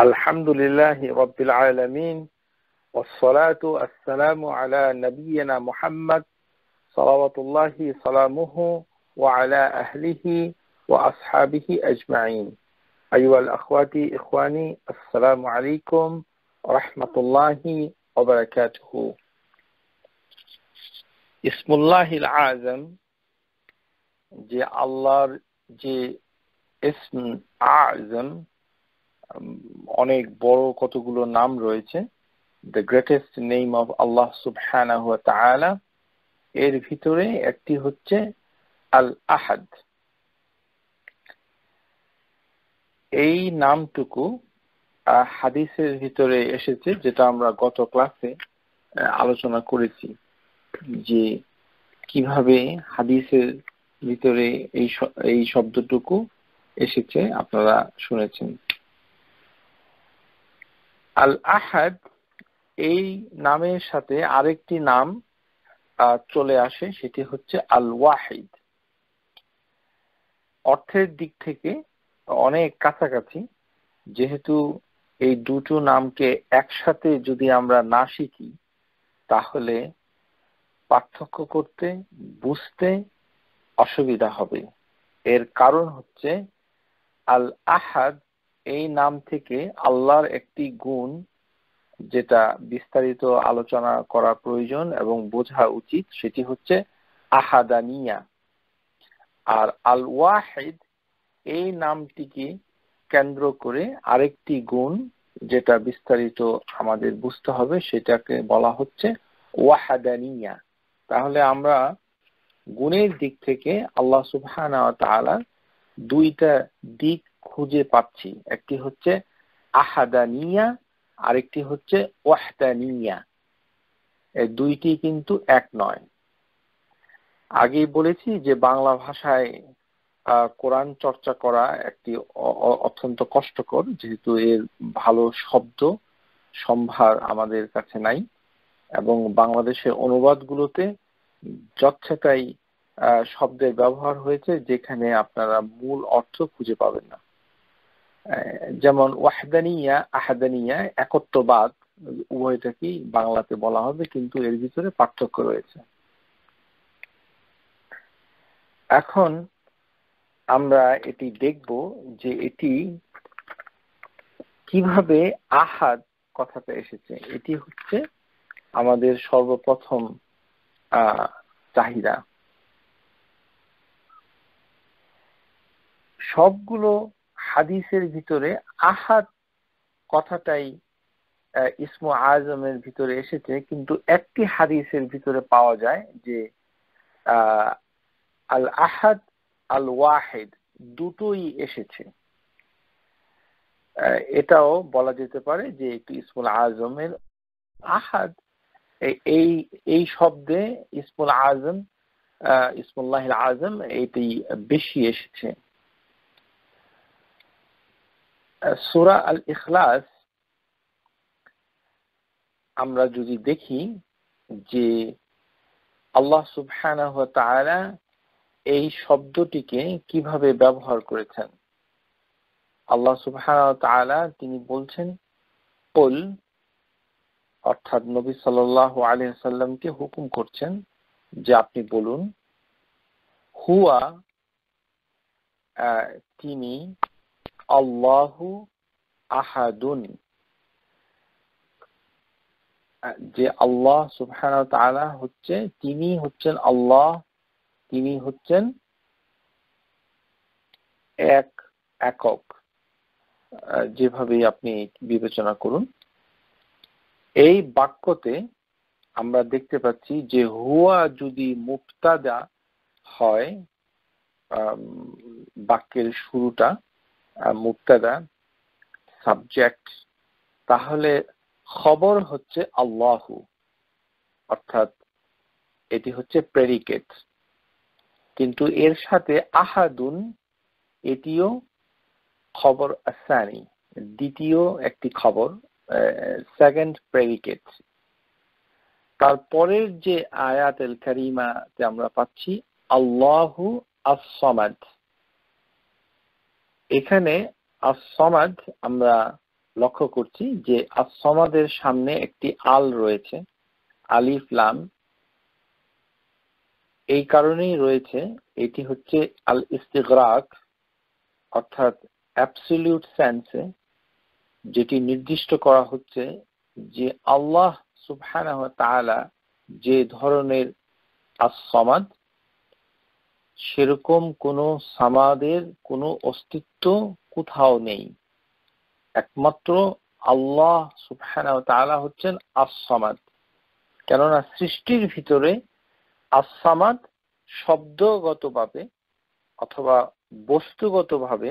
الحمد لله رب العالمين والصلاة والسلام على نبينا محمد صلوات الله سلامه وعلى أهله وأصحابه أجمعين أيها الأخوات إخواني السلام عليكم ورحمة الله وبركاته اسم الله العظم جي الله جي اسم أعظم অনেক বড় কতগুলো নাম রয়েছে দ্য গ্রেটেস্ট নেম অফ আল্লাহ সুবহানাহু ওয়া তাআলা এর ভিতরে একটি হচ্ছে আল আহাদ এই নামটুকু হাদিসের ভিতরে এসেছে যেটা আমরা গত ক্লাসে আলোচনা করেছি যে কিভাবে হাদিসের ভিতরে এই এই শব্দটুকু এসেছে আপনারা শুনেছেন আল আহাদ এই নামের সাথে আরেকটি নাম চলে আসে সেটি হচ্ছে আল ওয়াহিদ অর্থের দিক থেকে অনেক কাছাকাছি যেহেতু এই দুটো নামকে একসাথে যদি আমরা না শিখি তাহলে পার্থক্য করতে বুঝতে অসুবিধা হবে এর কারণ হচ্ছে আল আহাদ এই নাম থেকে আল্লাহর একটি গুণ যেটা বিস্তারিত আলোচনা করা প্রয়োজন এবং বোঝা উচিত সেটি হচ্ছে আহাদানিয়া আর আল ওয়াহেদ এই নামটিকে কেন্দ্র করে আরেকটি গুণ যেটা বিস্তারিত আমাদের বুঝতে হবে সেটাকে বলা হচ্ছে ওয়াহাদানিয়া তাহলে আমরা গুণের দিক থেকে আল্লাহ সুবহান দুইটা দিক খুঁজে পাচ্ছি একটি হচ্ছে আহাদানিয়া আরেকটি হচ্ছে ওয়াহদানিয়া এই দুইটি কিন্তু এক নয় আগেই বলেছি যে বাংলা ভাষায় কোরআন চর্চা করা একটি অত্যন্ত কষ্টকর যেহেতু এর ভালো শব্দ সম্ভার আমাদের কাছে নাই এবং বাংলাদেশের অনুবাদগুলোতে যচ্ছেটাই শব্দের ব্যবহার হয়েছে যেখানে আপনারা মূল অর্থ খুঁজে পাবেন না যেমন ওয়াহদানিয়া আহাদানিয়া একত্ববাদ উভয়টাকেই বাংলাতে বলা হবে কিন্তু এর ভিতরে পার্থক্য রয়েছে এখন আমরা এটি দেখব যে এটি কিভাবে আহাদ কথাটা এসেছে এটি হচ্ছে আমাদের সর্বপ্রথম চাহিদা সবগুলো হাদিসের ভিতরে আহাদ কথাটাই ইসমু আজমের ভিতরে এসেছে কিন্তু একটি হাদিসের ভিতরে পাওয়া যায় যে আল আহাদ আল ওয়াহেদ দুটোই এসেছে এটাও বলা যেতে পারে যে একটি ইসমুল আজমের আহাদ এই এই শব্দে ইসমুল আজম ইসমুল্লাহ আজম এটি বেশি এসেছে সুরা আল ইখলাস আমরা যদি দেখি যে আল্লাহ সুবহানাহ তাআলা এই শব্দটিকে কিভাবে ব্যবহার করেছেন আল্লাহ সুবহানাহু তাআলা তিনি বলছেন কুল অর্থাৎ নবী সাল্লাল্লাহু আলাইহি সাল্লামকে হুকুম করছেন যে আপনি বলুন হুয়া তিনি আল্লাহু আহাদুন যে আল্লাহ সুফহান হচ্ছে তিনি হচ্ছেন আল্লাহ তিনি হচ্ছেন এক একক যেভাবে আপনি বিবেচনা করুন এই বাক্যতে আমরা দেখতে পাচ্ছি যে হুয়া যদি মুক্তাদা হয় বাক্যের শুরুটা মুক্তাদা সাবজেক্ট তাহলে খবর হচ্ছে আল্লাহু অর্থাৎ এটি হচ্ছে প্রেডিকেট কিন্তু এর সাথে আহাদুন এটিও খবর আসানি দ্বিতীয় একটি খবর সেকেন্ড প্রেডিকেট তারপরের যে আয়াত এল কারিমাতে আমরা পাচ্ছি আল্লাহু আসমাদ এখানে আসমাদ আমরা লক্ষ্য করছি যে আসমাদের সামনে একটি আল রয়েছে আলিফ লাম এই কারণেই রয়েছে এটি হচ্ছে আল ইস্তিগরাক অর্থাৎ অ্যাপসলিউট সেন্সে যেটি নির্দিষ্ট করা হচ্ছে যে আল্লাহ সুবহানাহ তালা যে ধরনের আসমাদ সেরকম কোন সামাদের কোনো অস্তিত্ব কোথাও নেই একমাত্র আল্লাহ তালা হচ্ছেন আসামাদ কেননা সৃষ্টির ভিতরে আসামাদ শব্দগতভাবে অথবা বস্তুগতভাবে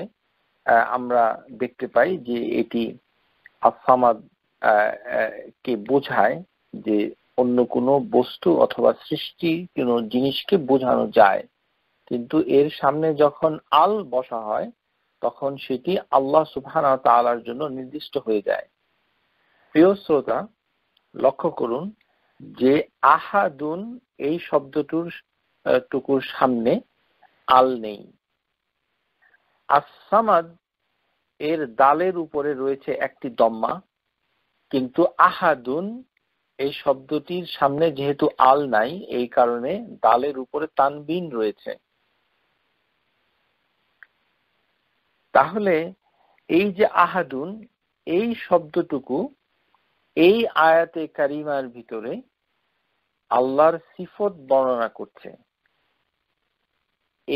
আমরা দেখতে পাই যে এটি আসামাদ কে বোঝায় যে অন্য কোনো বস্তু অথবা সৃষ্টি কোনো জিনিসকে বোঝানো যায় কিন্তু এর সামনে যখন আল বসা হয় তখন সেটি আল্লাহ সুবহান তালার জন্য নির্দিষ্ট হয়ে যায় প্রিয় শ্রোতা লক্ষ্য করুন যে আহাদুন এই শব্দটুর টুকুর সামনে আল নেই আসামাদ এর দালের উপরে রয়েছে একটি দম্মা কিন্তু আহাদুন এই শব্দটির সামনে যেহেতু আল নাই এই কারণে দালের উপরে তানবিন রয়েছে তাহলে এই যে আহাদুন এই শব্দটুকু এই আয়াতে কারিমার ভিতরে আল্লাহর সিফত বর্ণনা করছে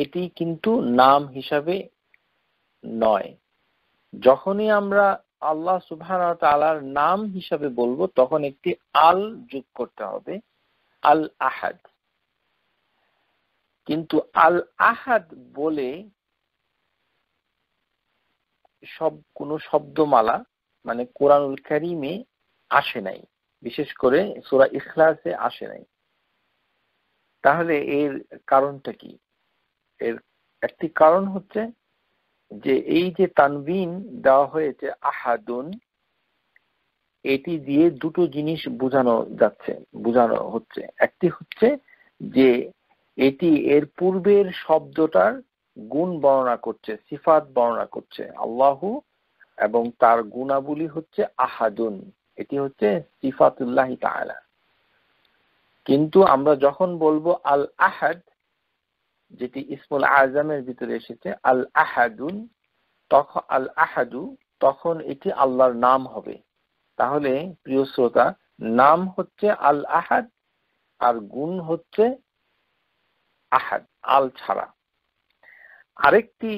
এটি কিন্তু নাম হিসাবে নয় যখনই আমরা আল্লাহ সুবাহ তালার নাম হিসাবে বলবো তখন একটি আল যোগ করতে হবে আল আহাদ কিন্তু আল আহাদ বলে সব কোন শব্দমালা মানে কোরআনুল কারিমে আসে নাই বিশেষ করে সুরা ইখলাসে আসে নাই তাহলে এর কারণটা কি এর একটি কারণ হচ্ছে যে এই যে তানবিন দেওয়া হয়েছে আহাদুন এটি দিয়ে দুটো জিনিস বোঝানো যাচ্ছে বোঝানো হচ্ছে একটি হচ্ছে যে এটি এর পূর্বের শব্দটার গুণ বর্ণনা করছে সিফাত বর্ণনা করছে আল্লাহু এবং তার গুণাবলী হচ্ছে আহাদুন এটি হচ্ছে সিফাতুল্লাহ তাআলা কিন্তু আমরা যখন বলবো আল আহাদ যেটি ইসমুল আজমের ভিতরে এসেছে আল আহাদুন তখন আল আহাদু তখন এটি আল্লাহর নাম হবে তাহলে প্রিয় শ্রোতা নাম হচ্ছে আল আহাদ আর গুণ হচ্ছে আহাদ আল ছাড়া আরেকটি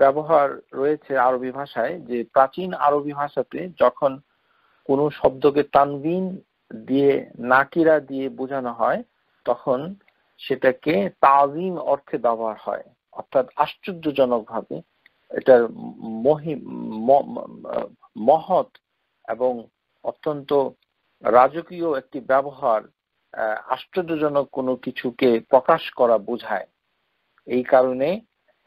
ব্যবহার রয়েছে আরবি ভাষায় যে প্রাচীন আরবি ভাষাতে যখন কোনো শব্দকে তানবিন দিয়ে নাকিরা দিয়ে বোঝানো হয় তখন সেটাকে তাজিম অর্থে ব্যবহার হয় অর্থাৎ আশ্চর্যজনকভাবে এটার মহি মহৎ এবং অত্যন্ত রাজকীয় একটি ব্যবহার আশ্চর্যজনক কোনো কিছুকে প্রকাশ করা বোঝায় এই কারণে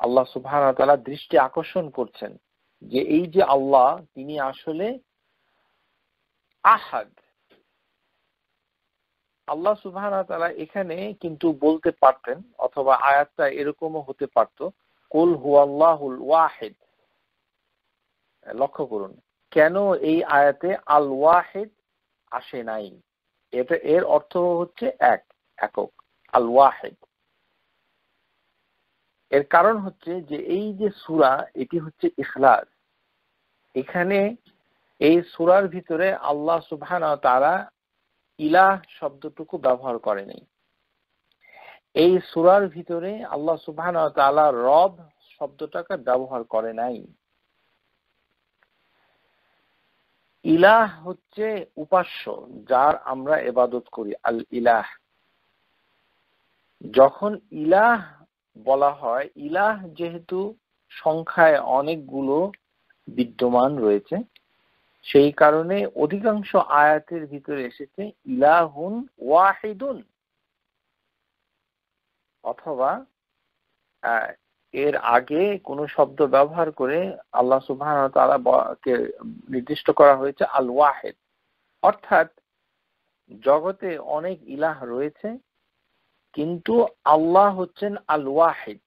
আল্লাহ সুবাহ তালা দৃষ্টি আকর্ষণ করছেন যে এই যে আল্লাহ তিনি আসলে আহাদ আল্লাহ সুবাহ তালা এখানে কিন্তু বলতে পারতেন অথবা আয়াতটা এরকমও হতে পারত কুল হুয়াল্লাহুল ওয়াহেদ লক্ষ্য করুন কেন এই আয়াতে আল ওয়াহেদ আসে নাই এটা এর অর্থ হচ্ছে এক একক আল ওয়াহেদ এর কারণ হচ্ছে যে এই যে সুরা এটি হচ্ছে ইখলাস এখানে এই সুরার ভিতরে আল্লাহ সুবহান তারা ইলাহ শব্দটুকু ব্যবহার করেনি এই সুরার ভিতরে আল্লাহ সুবহান তালা রব শব্দটাকে ব্যবহার করে নাই ইলাহ হচ্ছে উপাস্য যার আমরা এবাদত করি আল ইলাহ যখন ইলাহ বলা হয় ইলাহ যেহেতু সংখ্যায় অনেকগুলো বিদ্যমান রয়েছে সেই কারণে অধিকাংশ আয়াতের ভিতরে এসেছে ইলাহুন ওয়াহিদুন অথবা এর আগে কোন শব্দ ব্যবহার করে আল্লাহ সুবহান নির্দিষ্ট করা হয়েছে আল ওয়াহেদ অর্থাৎ জগতে অনেক ইলাহ রয়েছে কিন্তু আল্লাহ হচ্ছেন আল ওয়াহিদ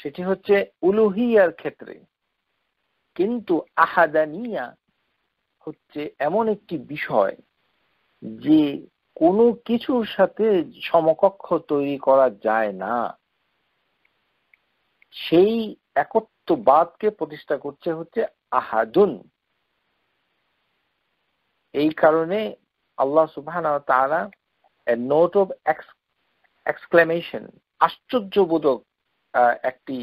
সেটি হচ্ছে উলুহিয়ার ক্ষেত্রে কিন্তু আহাদানিয়া হচ্ছে এমন একটি বিষয় যে কোনো কিছুর সাথে সমকক্ষ তৈরি করা যায় না সেই একত্ববাদকে প্রতিষ্ঠা করছে হচ্ছে আহাদুন এই কারণে আল্লাহ সুবাহ তারা নোট অফ এক্সক্লেমেশন আশ্চর্যবোধক একটি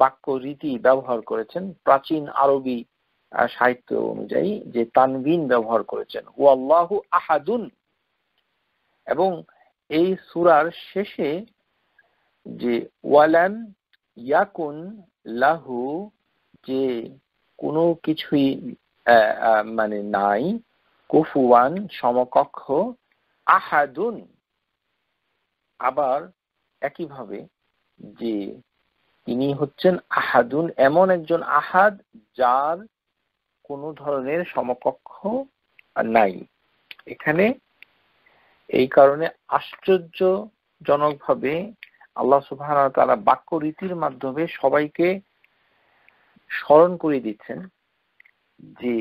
বাক্য রীতি ব্যবহার করেছেন প্রাচীন আরবি সাহিত্য অনুযায়ী যে তানবিন ব্যবহার করেছেন ও আল্লাহ আহাদুন এবং এই সুরার শেষে যে ওয়ালান ইয়াকুন লাহু যে কোনো কিছুই মানে নাই কুফুয়ান সমকক্ষ আহাদুন আবার একইভাবে যে তিনি হচ্ছেন আহাদুন এমন একজন আহাদ যার কোন ধরনের সমকক্ষ নাই এখানে এই কারণে আশ্চর্যজনকভাবে আল্লাহ সুবাহ তারা বাক্য রীতির মাধ্যমে সবাইকে স্মরণ করে দিচ্ছেন যে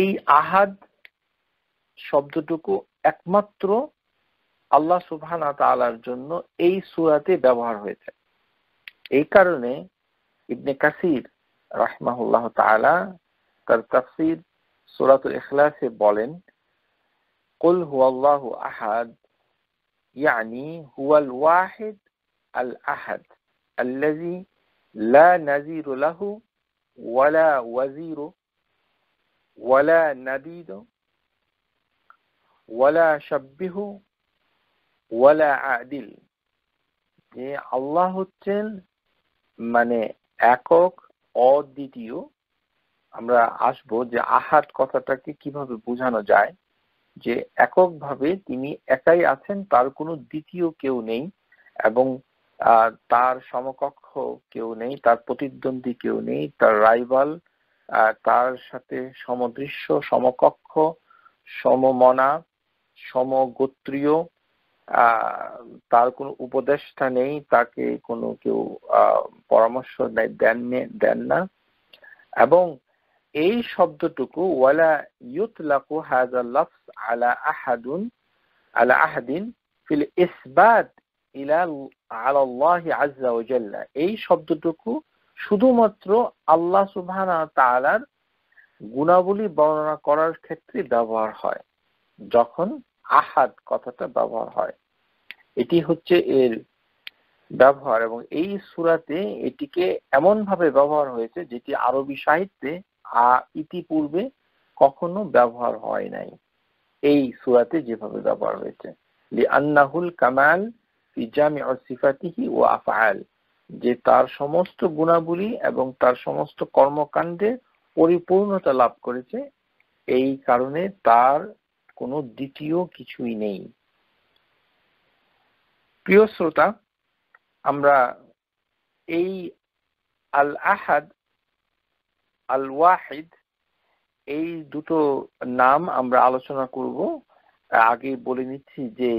এই আহাদ শব্দটুকু একমাত্র আল্লাহ সুবহানা তালার জন্য এই সুরাতে ব্যবহার হয়ে থাকে এই কারণে ইবনে কাসির রাহমাহুল্লাহ তালা তার তাফসির সুরাতুল ইখলাসে বলেন قل هو الله أحد يعني هو الواحد الأحد الذي لا نذير له ولا وزير ولا نديد আল্লাহ হচ্ছেন মানে একক অদ্বিতীয় আমরা আসব যে আহাত কথাটাকে কিভাবে বোঝানো যায় যে এককভাবে তিনি একাই আছেন তার কোনো দ্বিতীয় কেউ নেই এবং তার সমকক্ষ কেউ নেই তার প্রতিদ্বন্দ্বী কেউ নেই তার রাইভাল তার সাথে সমদৃশ্য সমকক্ষ সমমনা সমগোত্রীয় তার কোনো উপদেষ্টা নেই তাকে কোনো কেউ পরামর্শ দেন দেন না এবং এই শব্দটুকু ওয়ালা ইউতলাকু হাজা লফস আলা আহাদুন আলা আহাদিন ফিল ইসবাত ইলা আলাল্লাহ আজ্জা ওজাল্লা এই শব্দটুকু শুধুমাত্র আল্লাহ সুবহান তালার গুণাবলী বর্ণনা করার ক্ষেত্রে ব্যবহার হয় যখন আহাদ কথাটা ব্যবহার হয় এটি হচ্ছে এর ব্যবহার এবং এই সুরাতে এটিকে এমন ভাবে ব্যবহার হয়েছে যেটি আরবি সাহিত্যে আ ইতিপূর্বে কখনো ব্যবহার হয় নাই এই সুরাতে যেভাবে ব্যবহার হয়েছে আন্নাহুল কামাল ইজামি ও সিফাতিহি ও আফআল যে তার সমস্ত গুণাবলী এবং তার সমস্ত কর্মকাণ্ডে পরিপূর্ণতা লাভ করেছে এই কারণে তার কোনো দ্বিতীয় কিছুই নেই প্রিয় শ্রোতা আমরা এই আল আহাদ আল ওয়াহিদ এই দুটো নাম আমরা আলোচনা করব আগে বলে নিচ্ছি যে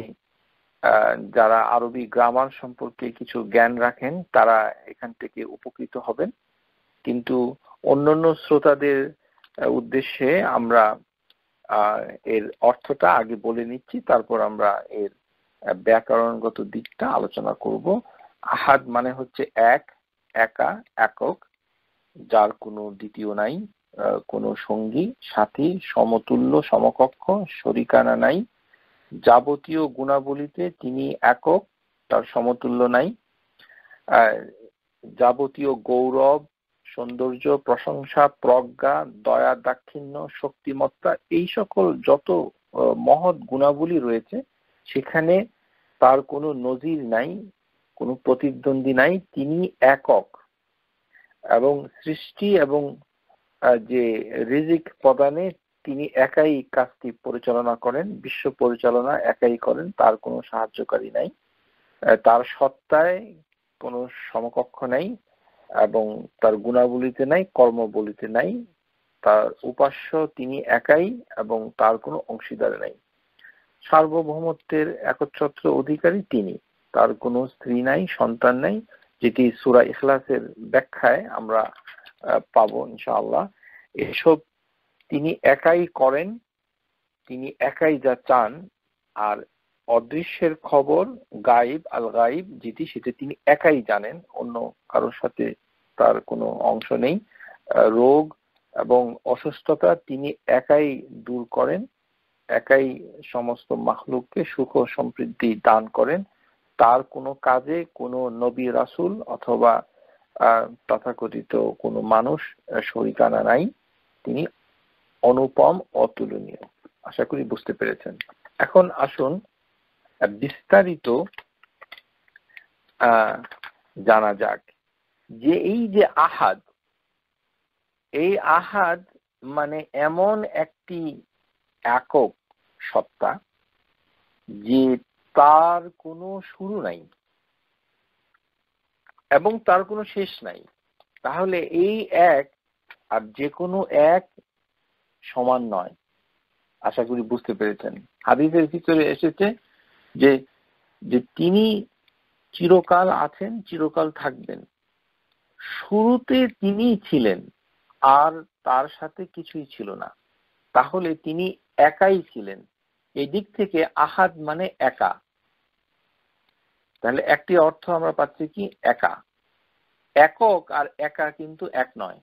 যারা আরবি গ্রামার সম্পর্কে কিছু জ্ঞান রাখেন তারা এখান থেকে উপকৃত হবেন কিন্তু অন্যান্য শ্রোতাদের উদ্দেশ্যে আমরা এর অর্থটা আগে বলে নিচ্ছি তারপর আমরা এর ব্যাকরণগত দিকটা আলোচনা করব আহাদ মানে হচ্ছে এক একা একক যার কোনো দ্বিতীয় নাই কোনো সঙ্গী সাথী সমতুল্য সমকক্ষ শরিকানা নাই যাবতীয় গুণাবলীতে তিনি একক তার সমতুল্য নাই যাবতীয় গৌরব সৌন্দর্য প্রশংসা প্রজ্ঞা দয়া দাক্ষিণ্য শক্তিমত্তা এই সকল যত মহৎ গুণাবলী রয়েছে সেখানে তার কোনো নজির নাই কোনো প্রতিদ্বন্দ্বী নাই তিনি একক এবং সৃষ্টি এবং যে রিজিক প্রদানে তিনি একাই কাজটি পরিচালনা করেন বিশ্ব পরিচালনা একাই করেন তার কোনো সাহায্যকারী নাই তার সত্তায় কোনো সমকক্ষ নাই এবং তার গুণাবলীতে নাই কর্মবলিতে নাই তার উপাস্য তিনি একাই এবং তার কোনো অংশীদার নাই সার্বভৌমত্বের একচ্ছত্র অধিকারী তিনি তার কোনো স্ত্রী নাই সন্তান নাই যেটি সুরা ইখলাসের ব্যাখ্যায় আমরা পাব ইনশাআল্লাহ এসব তিনি একাই করেন তিনি একাই যা চান আর অদৃশ্যের খবর গাইব আল গাইব যেটি সেটা তিনি একাই জানেন অন্য কারোর সাথে তার কোনো অংশ নেই রোগ এবং অসুস্থতা তিনি একাই দূর করেন একাই সমস্ত মাহলুককে সুখ সমৃদ্ধি দান করেন তার কোনো কাজে কোনো নবী রাসুল অথবা তথাকথিত কোনো মানুষ শরিকানা নাই তিনি অনুপম অতুলনীয় আশা করি বুঝতে পেরেছেন এখন আসুন বিস্তারিত জানা যাক যে এই যে আহাদ এই আহাদ মানে এমন একটি একক সত্তা যে তার কোনো শুরু নাই এবং তার কোনো শেষ নাই তাহলে এই এক আর যে কোনো এক সমান নয় আশা করি বুঝতে পেরেছেন হাদিসের ভিতরে এসেছে যে যে তিনি চিরকাল আছেন চিরকাল থাকবেন শুরুতে তিনিই ছিলেন আর তার সাথে কিছুই ছিল না তাহলে তিনি একাই ছিলেন এদিক থেকে আহাদ মানে একা তাহলে একটি অর্থ আমরা পাচ্ছি কি একা একক আর একা কিন্তু এক নয়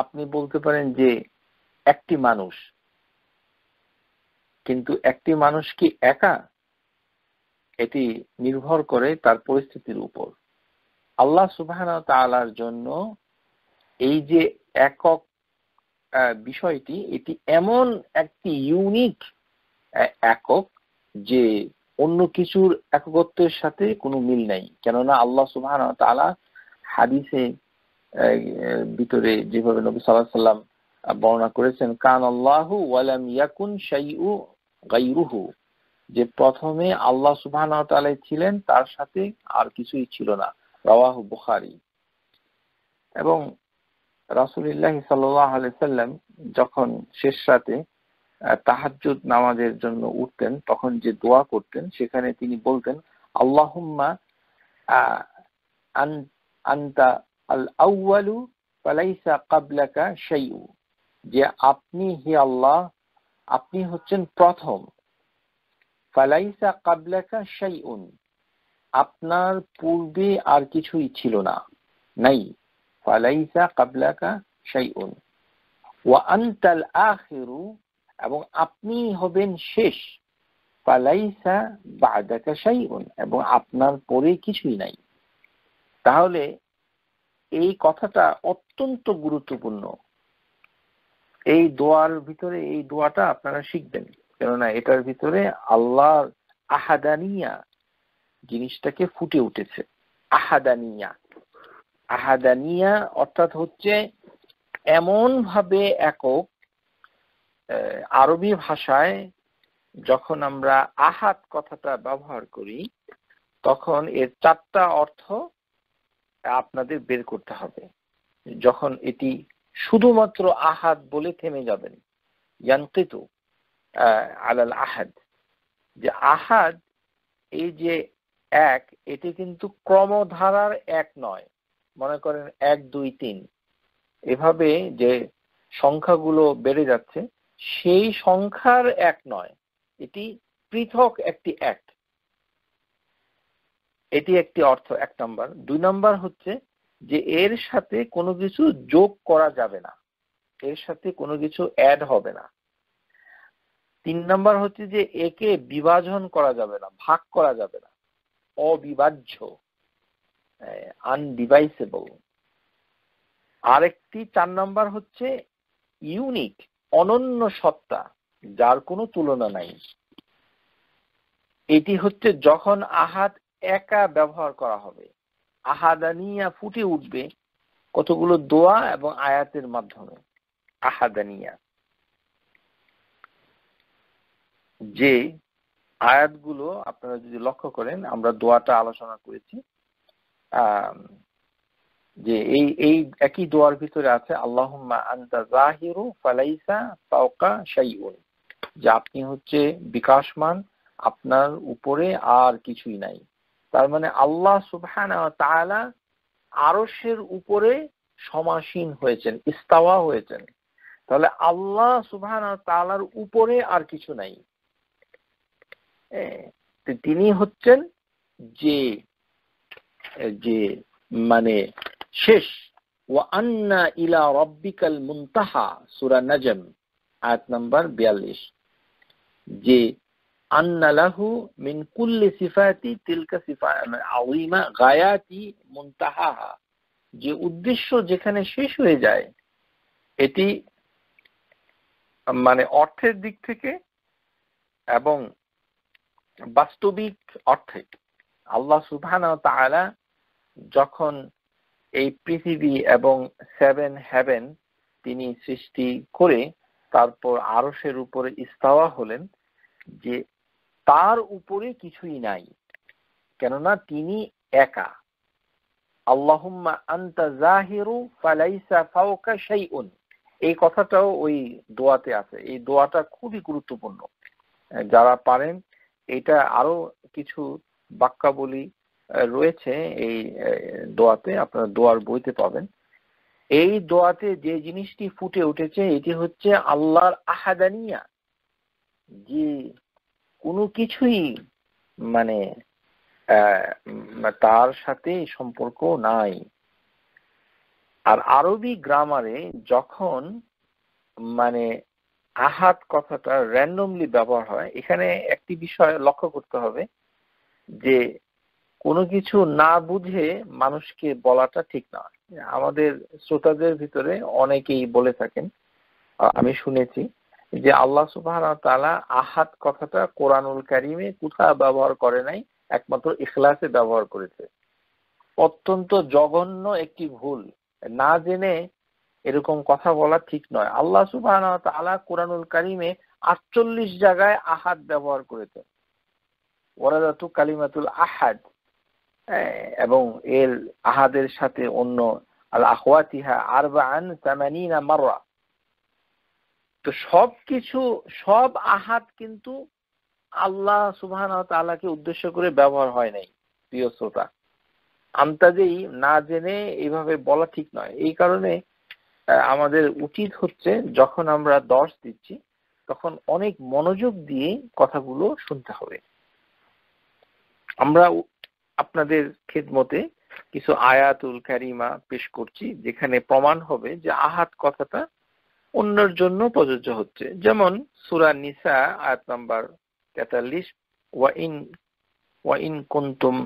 আপনি বলতে পারেন যে একটি মানুষ কিন্তু একটি মানুষ কি একা এটি নির্ভর করে তার পরিস্থিতির উপর আল্লাহ সুবাহ তালার জন্য এই যে একক বিষয়টি এটি এমন একটি ইউনিক একক যে অন্য কিছুর এককত্বের সাথে কোনো মিল নাই কেননা আল্লাহ সুবাহ তালা হাদিসে ভিতরে যেভাবে নবী সাল্লাহ সাল্লাম বর্ণনা করেছেন কান আল্লাহ ওয়ালাম ইয়াকুন সাইউ গাইরুহু যে প্রথমে আল্লাহ সুবহান ছিলেন তার সাথে আর কিছুই ছিল না রাওয়াহ বুখারি এবং রাসুলিল্লাহ সাল্লাহ সাল্লাম যখন শেষ রাতে তাহাজুদ নামাজের জন্য উঠতেন তখন যে দোয়া করতেন সেখানে তিনি বলতেন আল্লাহুম্মা আন্তা আল আউয়ালু ফালাইসা কাবলাকা শাইউ যে আপনি হে আল্লাহ আপনি হচ্ছেন প্রথম ফালাইসা কাবলাকা উন আপনার পূর্বে আর কিছুই ছিল না নাই ফালাইসা কাবলাকা শাইউন ওয়া আনতাল আখিরু এবং আপনি হবেন শেষ ফালাইসা বাদাকা উন এবং আপনার পরে কিছুই নাই তাহলে এই কথাটা অত্যন্ত গুরুত্বপূর্ণ এই দোয়ার ভিতরে এই দোয়াটা আপনারা শিখবেন কেননা এটার ভিতরে আল্লাহর আহাদানিয়া জিনিসটাকে ফুটে উঠেছে আহাদানিয়া আহাদানিয়া অর্থাৎ হচ্ছে এমন ভাবে একক আরবি ভাষায় যখন আমরা আহাত কথাটা ব্যবহার করি তখন এর চারটা অর্থ আপনাদের বের করতে হবে যখন এটি শুধুমাত্র আহাদ বলে থেমে যাবেন ইয়ান্তিত আলাল আহাদ যে আহাদ এই যে এক এটি কিন্তু ক্রমধারার এক নয় মনে করেন এক দুই তিন এভাবে যে সংখ্যাগুলো বেড়ে যাচ্ছে সেই সংখ্যার এক নয় এটি পৃথক একটি এক এটি একটি অর্থ এক নাম্বার দুই নাম্বার হচ্ছে যে এর সাথে কোনো কিছু যোগ করা যাবে না এর সাথে কোনো কিছু অ্যাড হবে না তিন নাম্বার হচ্ছে যে একে বিভাজন করা যাবে না ভাগ করা যাবে না অবিভাজ্য আনডিভাইসেবল আরেকটি চার নাম্বার হচ্ছে ইউনিক অনন্য সত্তা যার কোনো তুলনা নাই এটি হচ্ছে যখন আহাত একা ব্যবহার করা হবে আহাদানিয়া ফুটে উঠবে কতগুলো দোয়া এবং আয়াতের মাধ্যমে আহাদানিয়া যে আয়াতগুলো আপনারা যদি লক্ষ্য করেন আমরা দোয়াটা আলোচনা করেছি যে এই এই একই দোয়ার ভিতরে আছে আল্লাহ জাহিরু ফালাইসা তাওকা শাইউন যে আপনি হচ্ছে বিকাশমান আপনার উপরে আর কিছুই নাই তার মানে আল্লাহ সুবহান তালা আরসের উপরে সমাসীন হয়েছেন ইস্তাওয়া হয়েছেন তাহলে আল্লাহ সুবহান তালার উপরে আর কিছু নাই তিনি হচ্ছেন যে যে মানে শেষ ও আন্না ইলা রব্বিকাল মুন্তাহা সুরা নাজম আয়াত নাম্বার বিয়াল্লিশ যে যে উদ্দেশ্য যেখানে শেষ হয়ে যায় এটি মানে অর্থের দিক থেকে এবং বাস্তবিক অর্থে আল্লাহ সুবহান যখন এই পৃথিবী এবং সেভেন হ্যাভেন তিনি সৃষ্টি করে তারপর আরসের উপরে ইস্তাওয়া হলেন যে তার উপরে কিছুই নাই কেননা তিনি একা এই কথাটাও ওই দোয়াতে আছে এই দোয়াটা খুবই গুরুত্বপূর্ণ যারা পারেন এটা আরো কিছু বাক্যাবলী রয়েছে এই দোয়াতে আপনার দোয়ার বইতে পাবেন এই দোয়াতে যে জিনিসটি ফুটে উঠেছে এটি হচ্ছে আল্লাহর আহাদানিয়া যে কোনো কিছুই মানে তার সাথে সম্পর্ক নাই আর আরবি গ্রামারে যখন মানে আহাত কথাটা র্যান্ডমলি ব্যবহার হয় এখানে একটি বিষয় লক্ষ্য করতে হবে যে কোনো কিছু না বুঝে মানুষকে বলাটা ঠিক না আমাদের শ্রোতাদের ভিতরে অনেকেই বলে থাকেন আমি শুনেছি যে আল্লাহ সুবাহ তালা আহাত কথাটা কোরআনুল কারিমে কোথাও ব্যবহার করে নাই একমাত্র ইখলাসে ব্যবহার করেছে অত্যন্ত জঘন্য একটি ভুল না জেনে এরকম কথা বলা ঠিক নয় আল্লাহ সুবাহ আলা কোরআনুল কারিমে আটচল্লিশ জায়গায় আহাত ব্যবহার করেছে ওরাদাতু কালিমাতুল আহাদ এবং এর আহাদের সাথে অন্য আল আহওয়াতিহা আরবা আন তামানিনা মারোয়া তো সব কিছু সব আহাত কিন্তু আল্লাহ সুবাহান তালাকে উদ্দেশ্য করে ব্যবহার হয় নাই প্রিয় শ্রোতা আন্তাজেই না জেনে এইভাবে বলা ঠিক নয় এই কারণে আমাদের উচিত হচ্ছে যখন আমরা দর্শ দিচ্ছি তখন অনেক মনোযোগ দিয়ে কথাগুলো শুনতে হবে আমরা আপনাদের খেদমতে কিছু আয়াতুল কারিমা পেশ করছি যেখানে প্রমাণ হবে যে আহাত কথাটা অন্যের জন্য প্রযোজ্য হচ্ছে যেমন সুরা নিসা আয়াত নাম্বার তেতাল্লিশ ওয়াইন ওয়াইন কুন্তুম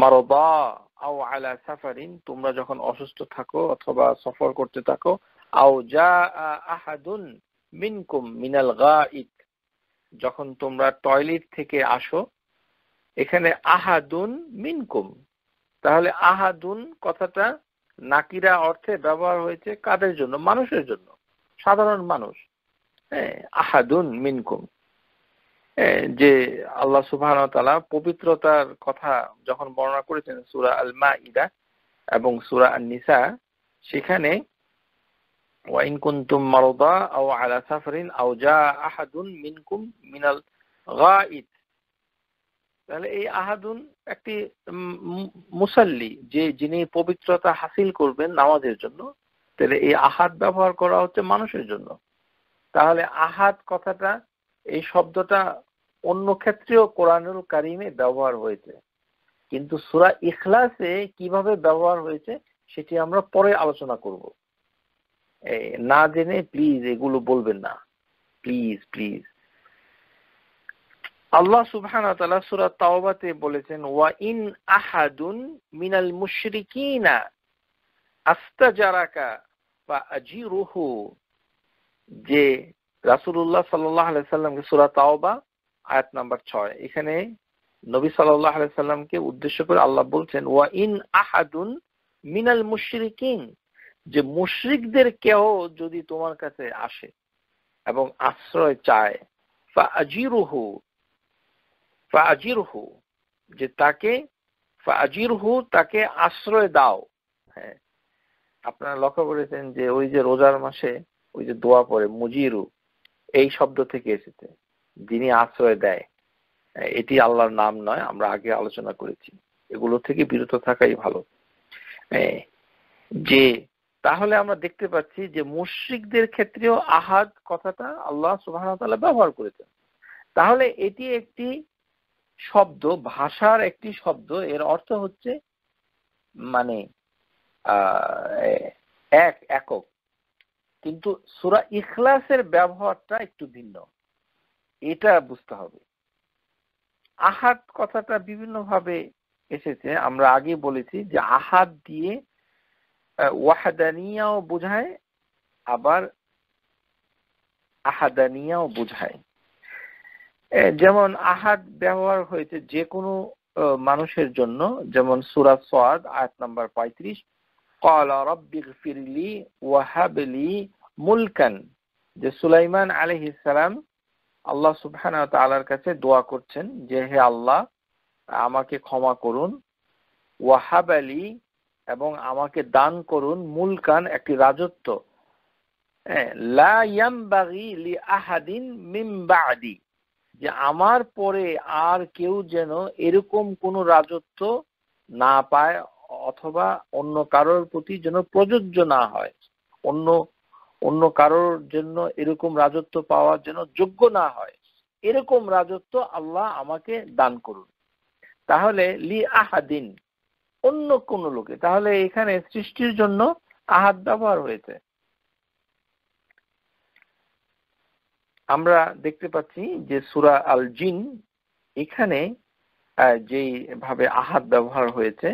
মারদা আও আলা সাফারিন তোমরা যখন অসুস্থ থাকো অথবা সফর করতে থাকো আও যা আহাদুন মিনকুম মিনাল গাইত যখন তোমরা টয়লেট থেকে আসো এখানে আহাদুন মিনকুম তাহলে আহাদুন কথাটা নাকিরা অর্থে ব্যবহার হয়েছে কাদের জন্য মানুষের জন্য সাধারণ মানুষ আহাদুন মিনকুম যে আল্লাহ সুবহান পবিত্রতার কথা যখন বর্ণনা করেছেন সুরা আল মা ইদা এবং সুরা আল নিসা সেখানে ওয়াইন কুন্তুম আলা সাফরিন আহাদুন মিনকুম তাহলে এই আহাদুন একটি মুসাল্লি যে যিনি পবিত্রতা হাসিল করবেন নামাজের জন্য তাহলে এই আহাত ব্যবহার করা হচ্ছে মানুষের জন্য তাহলে আহাত কথাটা এই শব্দটা অন্য ক্ষেত্রেও কোরআনুল কারিমে ব্যবহার হয়েছে কিন্তু সুরা ইখলাসে কিভাবে ব্যবহার হয়েছে সেটি আমরা পরে আলোচনা করব না জেনে প্লিজ এগুলো বলবেন না প্লিজ প্লিজ আল্লাহ সুবহান বলেছেন ওয়া ইন আহাদুন মিনাল মুশরিকিনা আস্তাজারাকা বা আজিরুহু যে রাসুল্লাহ সাল্লামকে আলাইসাল্লামকে সুরা তাওবা আয়াত নাম্বার ছয় এখানে নবী সাল্লামকে উদ্দেশ্য করে আল্লাহ বলছেন ওয়া ইন আহাদুন মিনাল মুশরিকিন যে মুশরিকদের কেউ যদি তোমার কাছে আসে এবং আশ্রয় চায় ফা আজিরুহু যে তাকে ফা আজিরহু তাকে আশ্রয় দাও হ্যাঁ আপনারা লক্ষ্য করেছেন যে ওই যে রোজার মাসে ওই যে দোয়া পরে মুজিরু এই শব্দ থেকে এসেছে যিনি আশ্রয় দেয় এটি আল্লাহর নাম নয় আমরা আগে আলোচনা করেছি এগুলো থেকে বিরত থাকাই ভালো যে তাহলে আমরা দেখতে পাচ্ছি যে মুশ্রিকদের ক্ষেত্রেও আহাদ কথাটা আল্লাহ সুবাহ ব্যবহার করেছেন তাহলে এটি একটি শব্দ ভাষার একটি শব্দ এর অর্থ হচ্ছে মানে এক একক কিন্তু সুরা ইখলাসের ব্যবহারটা একটু ভিন্ন এটা বুঝতে হবে আহাত কথাটা বিভিন্নভাবে এসেছে আমরা আগে বলেছি যে আহাত দিয়ে ওয়াহাদানিয়াও বোঝায় আবার আহাদানিয়াও বোঝায় যেমন আহাত ব্যবহার হয়েছে যে কোনো মানুষের জন্য যেমন সুরা সোয়াদ আয়াত নাম্বার পঁয়ত্রিশ قال رب اغفر لي وهب لي ملكا যে সুলাইমান আলাইহিস সালাম আল্লাহ সুবহানাহু ওয়া তাআলার কাছে দোয়া করছেন যে হে আল্লাহ আমাকে ক্ষমা করুন ওয়াহাব আলী এবং আমাকে দান করুন মুলকান একটি রাজত্ব হ্যাঁ, লা ইয়ামবাগি লি আহাদিন মিন বাদি যে আমার পরে আর কেউ যেন এরকম কোনো রাজত্ব না পায় অথবা অন্য কারোর প্রতি যেন প্রযোজ্য না হয় অন্য অন্য কারোর জন্য এরকম রাজত্ব পাওয়ার জন্য যোগ্য না হয় এরকম রাজত্ব আল্লাহ আমাকে দান করুন তাহলে লি আহাদিন অন্য কোন লোকে তাহলে এখানে সৃষ্টির জন্য আহাত ব্যবহার হয়েছে আমরা দেখতে পাচ্ছি যে সুরা আল জিন এখানে যে ভাবে আহাত ব্যবহার হয়েছে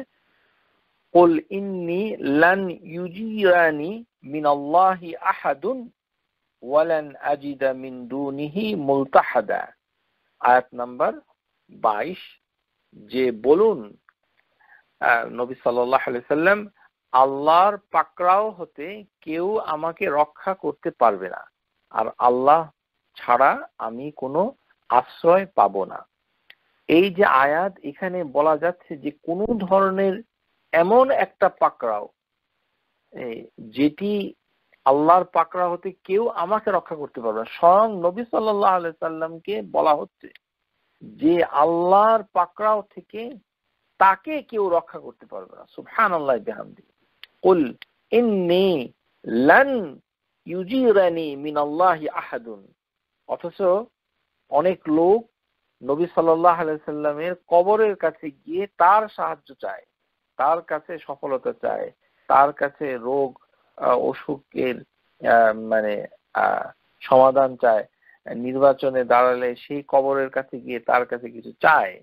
কুল ইন্নি লান ইউজিরানি মিন আল্লাহি আহাদুন ওয়ালান আজিদা মিন দুনিহি মুলতাহাদা আয়াত নাম্বার বাইশ যে বলুন নবী সাল্লাহ সাল্লাম আল্লাহর পাকড়াও হতে কেউ আমাকে রক্ষা করতে পারবে না আর আল্লাহ ছাড়া আমি কোনো আশ্রয় পাব না এই যে আয়াত এখানে বলা যাচ্ছে যে কোনো ধরনের এমন একটা পাকড়াও যেটি আল্লাহর পাকড়া হতে কেউ আমাকে রক্ষা করতে পারবে না স্বয়ং নবী সাল্লাহ আলি বলা হচ্ছে যে আল্লাহর পাকড়াও থেকে তাকে কেউ রক্ষা করতে পারবে না সুফান আল্লাহ বেহামদি কুল ইন্নি লান ইউজিরানি মিন আল্লাহ আহাদুন অথচ অনেক লোক নবী সাল্লাহ আলাইসাল্লামের কবরের কাছে গিয়ে তার সাহায্য চায় তার কাছে সফলতা চায় তার কাছে রোগ অসুখের মানে সমাধান চায় নির্বাচনে দাঁড়ালে সেই কবরের কাছে গিয়ে তার কাছে কিছু চায়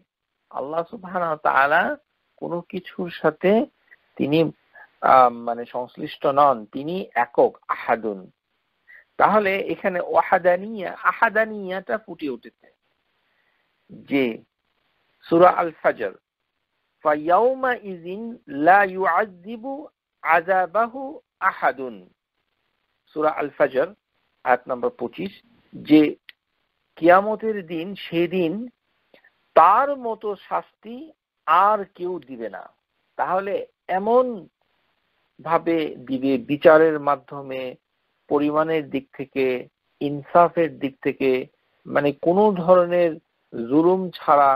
আল্লাহ সুবহান তাআলা কোনো কিছুর সাথে তিনি মানে সংশ্লিষ্ট নন তিনি একক আহাদুন তাহলে এখানে ওয়াহাদানিয়া আহাদানিয়াটা ফুটে উঠেছে যে সুরা আল ফাজর ফাইয়াউমা ইজিন লা ইউআযযিবু আযাবাহু আহাদুন সূরা আল ফজর আয়াত নম্বর 25 যে কিয়ামতের দিন সেদিন তার মতো শাস্তি আর কেউ দিবে না তাহলে এমন ভাবে দিবে বিচারের মাধ্যমে পরিমাণের দিক থেকে ইনসাফের দিক থেকে মানে কোনো ধরনের জুলুম ছাড়া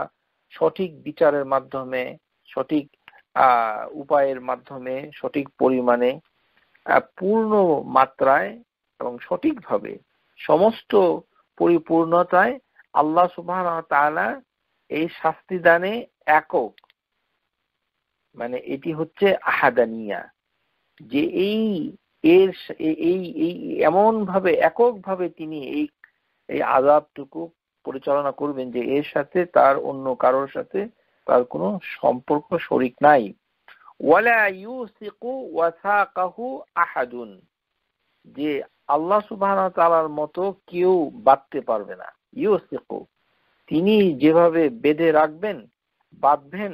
সঠিক বিচারের মাধ্যমে সঠিক উপায়ের মাধ্যমে সঠিক পরিমাণে পূর্ণ মাত্রায় এবং সঠিকভাবে সমস্ত পরিপূর্ণতায় আল্লাহ সুবাহ এই শাস্তি দানে একক মানে এটি হচ্ছে আহাদানিয়া যে এই এর এই এই এমন ভাবে একক ভাবে তিনি এই এই আজাবটুকু পরিচালনা করবেন যে এর সাথে তার অন্য কারোর সাথে তার কোনো সম্পর্ক শরিক নাই যে আল্লাহ সুবহানাহু তাআলার মতো কেউ বাঁধতে পারবে না ইউসিকু তিনি যেভাবে বেঁধে রাখবেন বাঁধবেন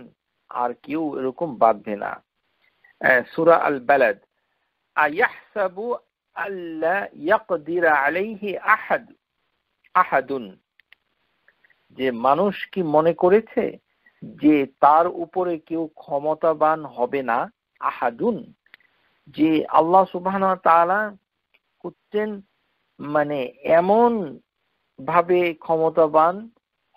আর কেউ এরকম বাঁধবে না সুরা আল বেলাদ যে মানুষ কি মনে করেছে যে তার উপরে কেউ ক্ষমতাবান হবে না আহাদুন যে আল্লাহ সুবাহ তালা হচ্ছেন মানে এমন ভাবে ক্ষমতাবান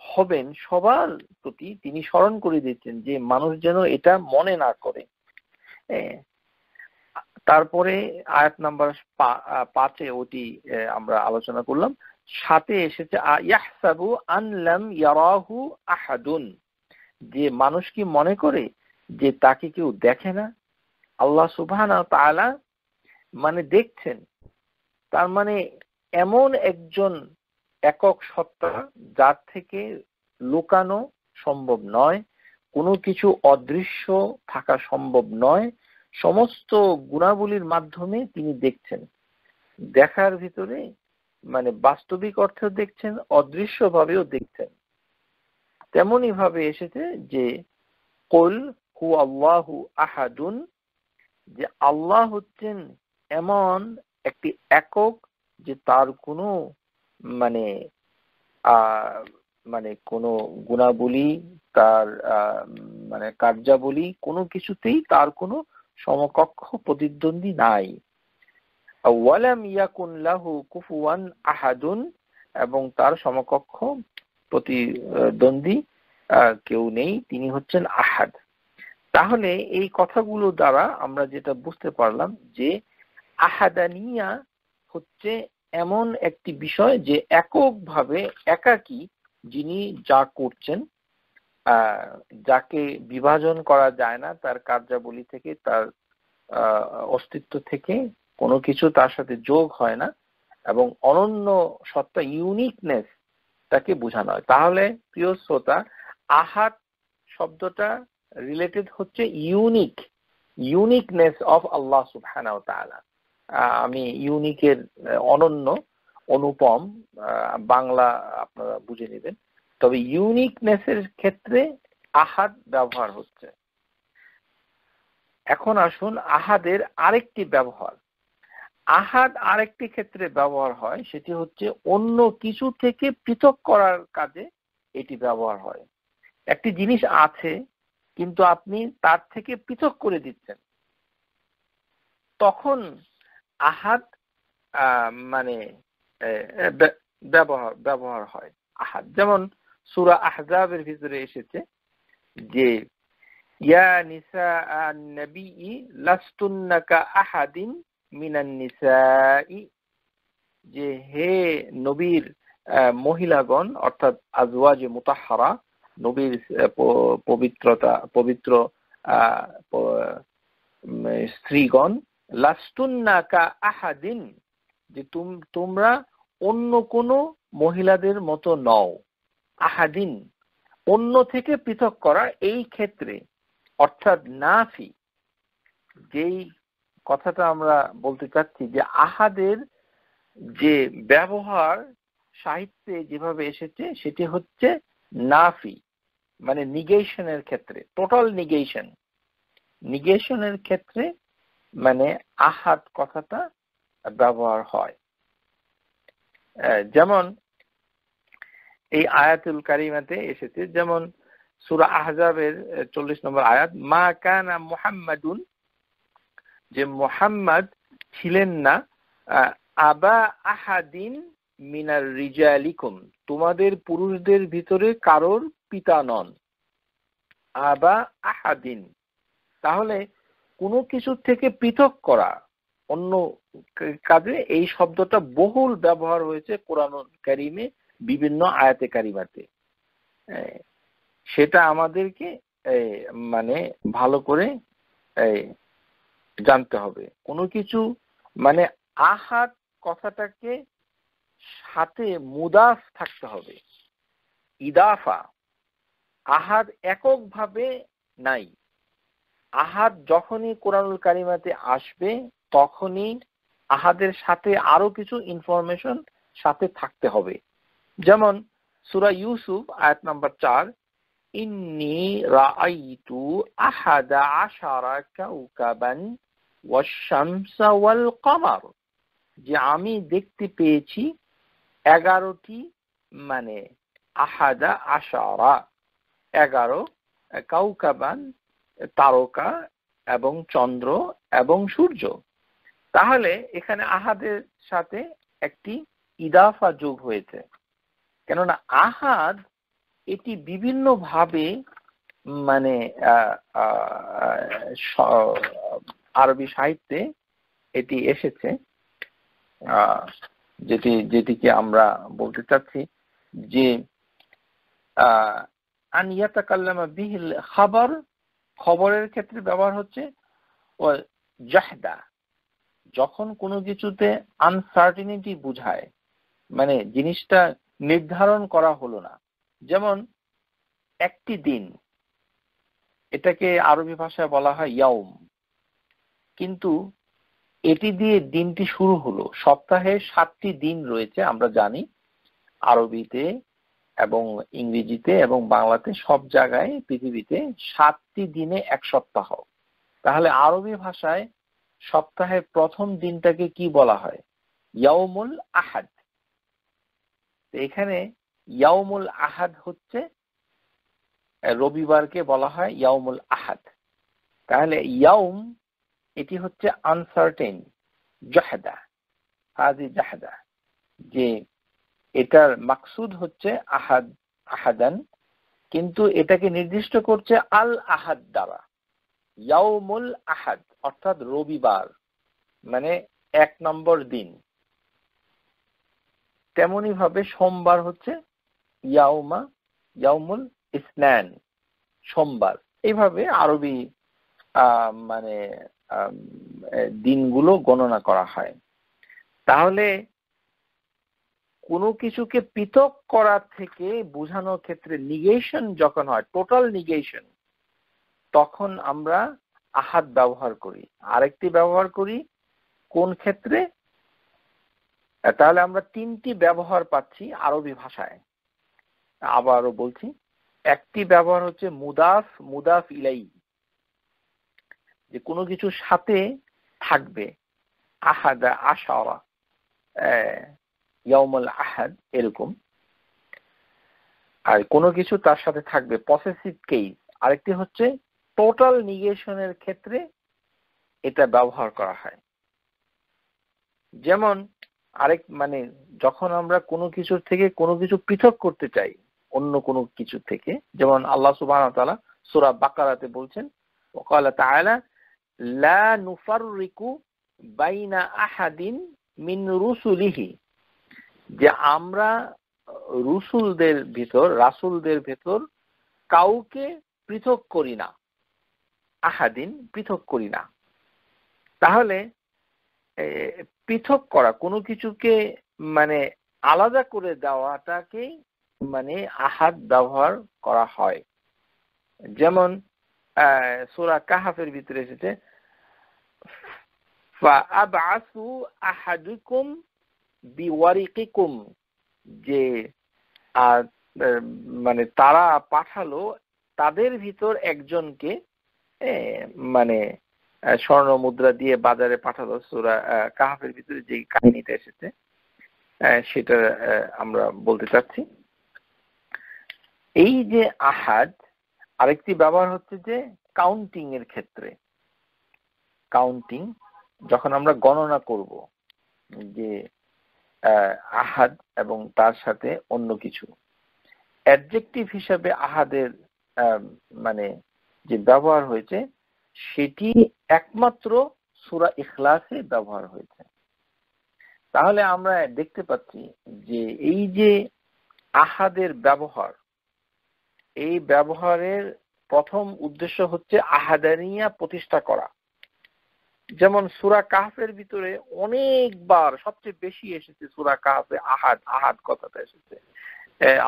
হবেন সবার প্রতি তিনি স্মরণ করে দিচ্ছেন যে মানুষ যেন এটা মনে না করে তারপরে আয়াত নাম্বার পাঁচে ওটি আমরা আলোচনা করলাম সাথে এসেছে আহাদুন যে মানুষ কি মনে করে যে তাকে কেউ দেখে না আল্লাহ সুবাহ মানে দেখছেন তার মানে এমন একজন একক সত্তা যার থেকে লুকানো সম্ভব নয় কোনো কিছু অদৃশ্য থাকা সম্ভব নয় সমস্ত গুণাবলীর মাধ্যমে তিনি দেখছেন দেখার ভিতরে মানে বাস্তবিক অর্থেও দেখছেন অদৃশ্যভাবেও দেখছেন তেমনই ভাবে এসেছে যে কল হু আল্লাহু আহাদুন যে আল্লাহ হচ্ছেন এমন একটি একক যে তার কোনো মানে মানে কোনো গুণাবলী তার মানে কার্যাবলী কোনো কিছুতেই তার কোনো সমকক্ষ প্রতিদ্বন্দ্বী নাই ওয়ালাম ইয়াকুন লাহু কুফুয়ান আহাদুন এবং তার সমকক্ষ প্রতিদ্বন্দ্বী কেউ নেই তিনি হচ্ছেন আহাদ তাহলে এই কথাগুলো দ্বারা আমরা যেটা বুঝতে পারলাম যে আহাদানিয়া হচ্ছে এমন একটি বিষয় যে এককভাবে একাকী যিনি যা করছেন যাকে বিভাজন করা যায় না তার কার্যাবলী থেকে তার অস্তিত্ব থেকে কোনো কিছু তার সাথে যোগ হয় না এবং অনন্য সত্তা ইউনিকনেস তাকে বোঝানো হয় তাহলে প্রিয় শ্রোতা আহাত শব্দটা রিলেটেড হচ্ছে ইউনিক ইউনিকনেস অফ আল্লাহ সুবহানা তাআলা আমি ইউনিকের অনন্য অনুপম বাংলা আপনারা বুঝে নেবেন তবে ইউনিকনেস এর ক্ষেত্রে আহাদ ব্যবহার হচ্ছে এখন আসুন আহাদের আরেকটি ব্যবহার আহাদ আরেকটি ক্ষেত্রে ব্যবহার হয় সেটি হচ্ছে অন্য কিছু থেকে পৃথক করার কাজে এটি ব্যবহার হয় একটি জিনিস আছে কিন্তু আপনি তার থেকে পৃথক করে দিচ্ছেন তখন আহাদ মানে ব্যবহার ব্যবহার হয় আহাদ যেমন সুরা আহজাবের ভিতরে এসেছে যে ইয়া নিসা নবী লাস্তুন্নাকা আহাদিন যে হে নবীর মহিলাগণ অর্থাৎ আজওয়াজ মুতাহারা নবীর পবিত্রতা পবিত্র স্ত্রীগণ লাস্তুন্নাকা আহাদিন যে তোমরা অন্য কোনো মহিলাদের মতো নও আহাদিন অন্য থেকে পৃথক করা এই ক্ষেত্রে অর্থাৎ নাফি যেই কথাটা আমরা বলতে চাচ্ছি যে আহাদের যে ব্যবহার সাহিত্যে যেভাবে এসেছে সেটি হচ্ছে নাফি মানে নিগেশনের ক্ষেত্রে টোটাল নিগেশন নিগেশনের ক্ষেত্রে মানে আহাত কথাটা ব্যবহার হয় যেমন এই আয়াতুল কারিমাতে এসেছে যেমন সুরা আহজাবের চল্লিশ নম্বর আয়াত মা কানা মুহাম্মাদুন যে মোহাম্মদ ছিলেন না আবা আহাদিন মিনার রিজালিকুম তোমাদের পুরুষদের ভিতরে কারোর পিতা নন আবা আহাদিন তাহলে কোনো কিছু থেকে পৃথক করা অন্য কাজে এই শব্দটা বহুল ব্যবহার হয়েছে কোরআন কারিমে বিভিন্ন আয়াতে কারিমাতে সেটা আমাদেরকে মানে ভালো করে জানতে হবে কোনো কিছু মানে আহাত কথাটাকে সাথে মুদাফ থাকতে হবে ইদাফা আহাদ এককভাবে নাই আহাদ যখনই কোরআনুল কারিমাতে আসবে তখনই আহাদের সাথে আরো কিছু ইনফরমেশন সাথে থাকতে হবে যেমন সুরা ইউসুফ আয়াত নাম্বার চার إني رأيت أحد عشر كوكبا والشمس والقمر যে আমি দেখতে পেয়েছি এগারোটি মানে আহাদা আশারা এগারো কাউকাবান তারকা এবং চন্দ্র এবং সূর্য তাহলে এখানে আহাদের সাথে একটি ইদাফা যোগ হয়েছে কেননা আহাদ এটি বিভিন্নভাবে মানে আরবি সাহিত্যে এটি এসেছে যেটি যেটিকে আমরা বলতে চাচ্ছি যে বিহিল খাবার খবরের ক্ষেত্রে ব্যবহার হচ্ছে ও জাহদা যখন কোনো কিছুতে আনসার্টিনিটি বুঝায় মানে জিনিসটা নির্ধারণ করা হলো না যেমন একটি দিন এটাকে আরবি ভাষায় বলা হয় ইয়ম কিন্তু এটি দিয়ে দিনটি শুরু হলো সপ্তাহে সাতটি দিন রয়েছে আমরা জানি আরবিতে এবং ইংরেজিতে এবং বাংলাতে সব জায়গায় পৃথিবীতে সাতটি দিনে এক সপ্তাহ তাহলে আরবি ভাষায় সপ্তাহের প্রথম দিনটাকে কি বলা হয় ইয়মুল আহাদ এখানে ইয়াউমুল আহাদ হচ্ছে রবিবারকে বলা হয় ইয়াউমুল আহাদ তাহলে ইয়াউম এটি হচ্ছে আনসার্টেন জাহাদা হাজি জাহাদা যে এটার মাকসুদ হচ্ছে আহাদ আহাদান কিন্তু এটাকে নির্দিষ্ট করছে আল আহাদ দ্বারা ইয়াউমুল আহাদ অর্থাৎ রবিবার মানে এক নম্বর দিন তেমনি ভাবে সোমবার হচ্ছে ইয়াউমা ইয়াউমুল ইসনান সোমবার এইভাবে আরবি মানে দিনগুলো গণনা করা হয় তাহলে কোনো কিছুকে পৃথক করা থেকে বোঝানোর ক্ষেত্রে নিগেশন যখন হয় টোটাল নিগেশন তখন আমরা আহাত ব্যবহার করি আরেকটি ব্যবহার করি কোন ক্ষেত্রে তাহলে আমরা তিনটি ব্যবহার পাচ্ছি আরবি ভাষায় আবারও বলছি একটি ব্যবহার হচ্ছে মুদাফ মুদাফ ইলাই যে কোনো কিছুর সাথে থাকবে আহাদ আশাওয়া ইয়ামল আহাদ এরকম আর কোনো কিছু তার সাথে থাকবে পসেসিভ কেস আরেকটি হচ্ছে টোটাল নিগেশনের ক্ষেত্রে এটা ব্যবহার করা হয় যেমন আরেক মানে যখন আমরা কোনো কিছুর থেকে কোনো কিছু পৃথক করতে চাই অন্য কোনো কিছু থেকে যেমন আল্লাহ সুবাহ তালা সুরা বাকারাতে বলছেন ওকালা তাহলা লা নুফারিকু বাইনা আহাদিন মিন রুসুলিহি যে আমরা রুসুলদের ভিতর রাসুলদের ভেতর কাউকে পৃথক করি না আহাদিন পৃথক করি না তাহলে পৃথক করা কোনো কিছুকে মানে আলাদা করে দেওয়াটাকেই মানে আহাদ ব্যবহার করা হয় যেমন সুরা কাহাফের ভিতরে এসেছে যে মানে তারা পাঠালো তাদের ভিতর একজনকে মানে স্বর্ণ মুদ্রা দিয়ে বাজারে পাঠালো সুরা কাহাফের ভিতরে যে কাহিনীটা এসেছে সেটা আমরা বলতে চাচ্ছি এই যে আহাদ আরেকটি ব্যবহার হচ্ছে যে কাউন্টিং এর ক্ষেত্রে কাউন্টিং যখন আমরা গণনা করব যে আহাদ এবং তার সাথে অন্য কিছু অ্যাডজেক্টিভ হিসাবে আহাদের মানে যে ব্যবহার হয়েছে সেটি একমাত্র সুরা ইখলাসে ব্যবহার হয়েছে তাহলে আমরা দেখতে পাচ্ছি যে এই যে আহাদের ব্যবহার এই ব্যবহারের প্রথম উদ্দেশ্য হচ্ছে আহাদানিয়া প্রতিষ্ঠা করা যেমন সুরা কাহের ভিতরে অনেকবার সবচেয়ে বেশি এসেছে সুরা কাহে আহাদ আহাদ কথাটা এসেছে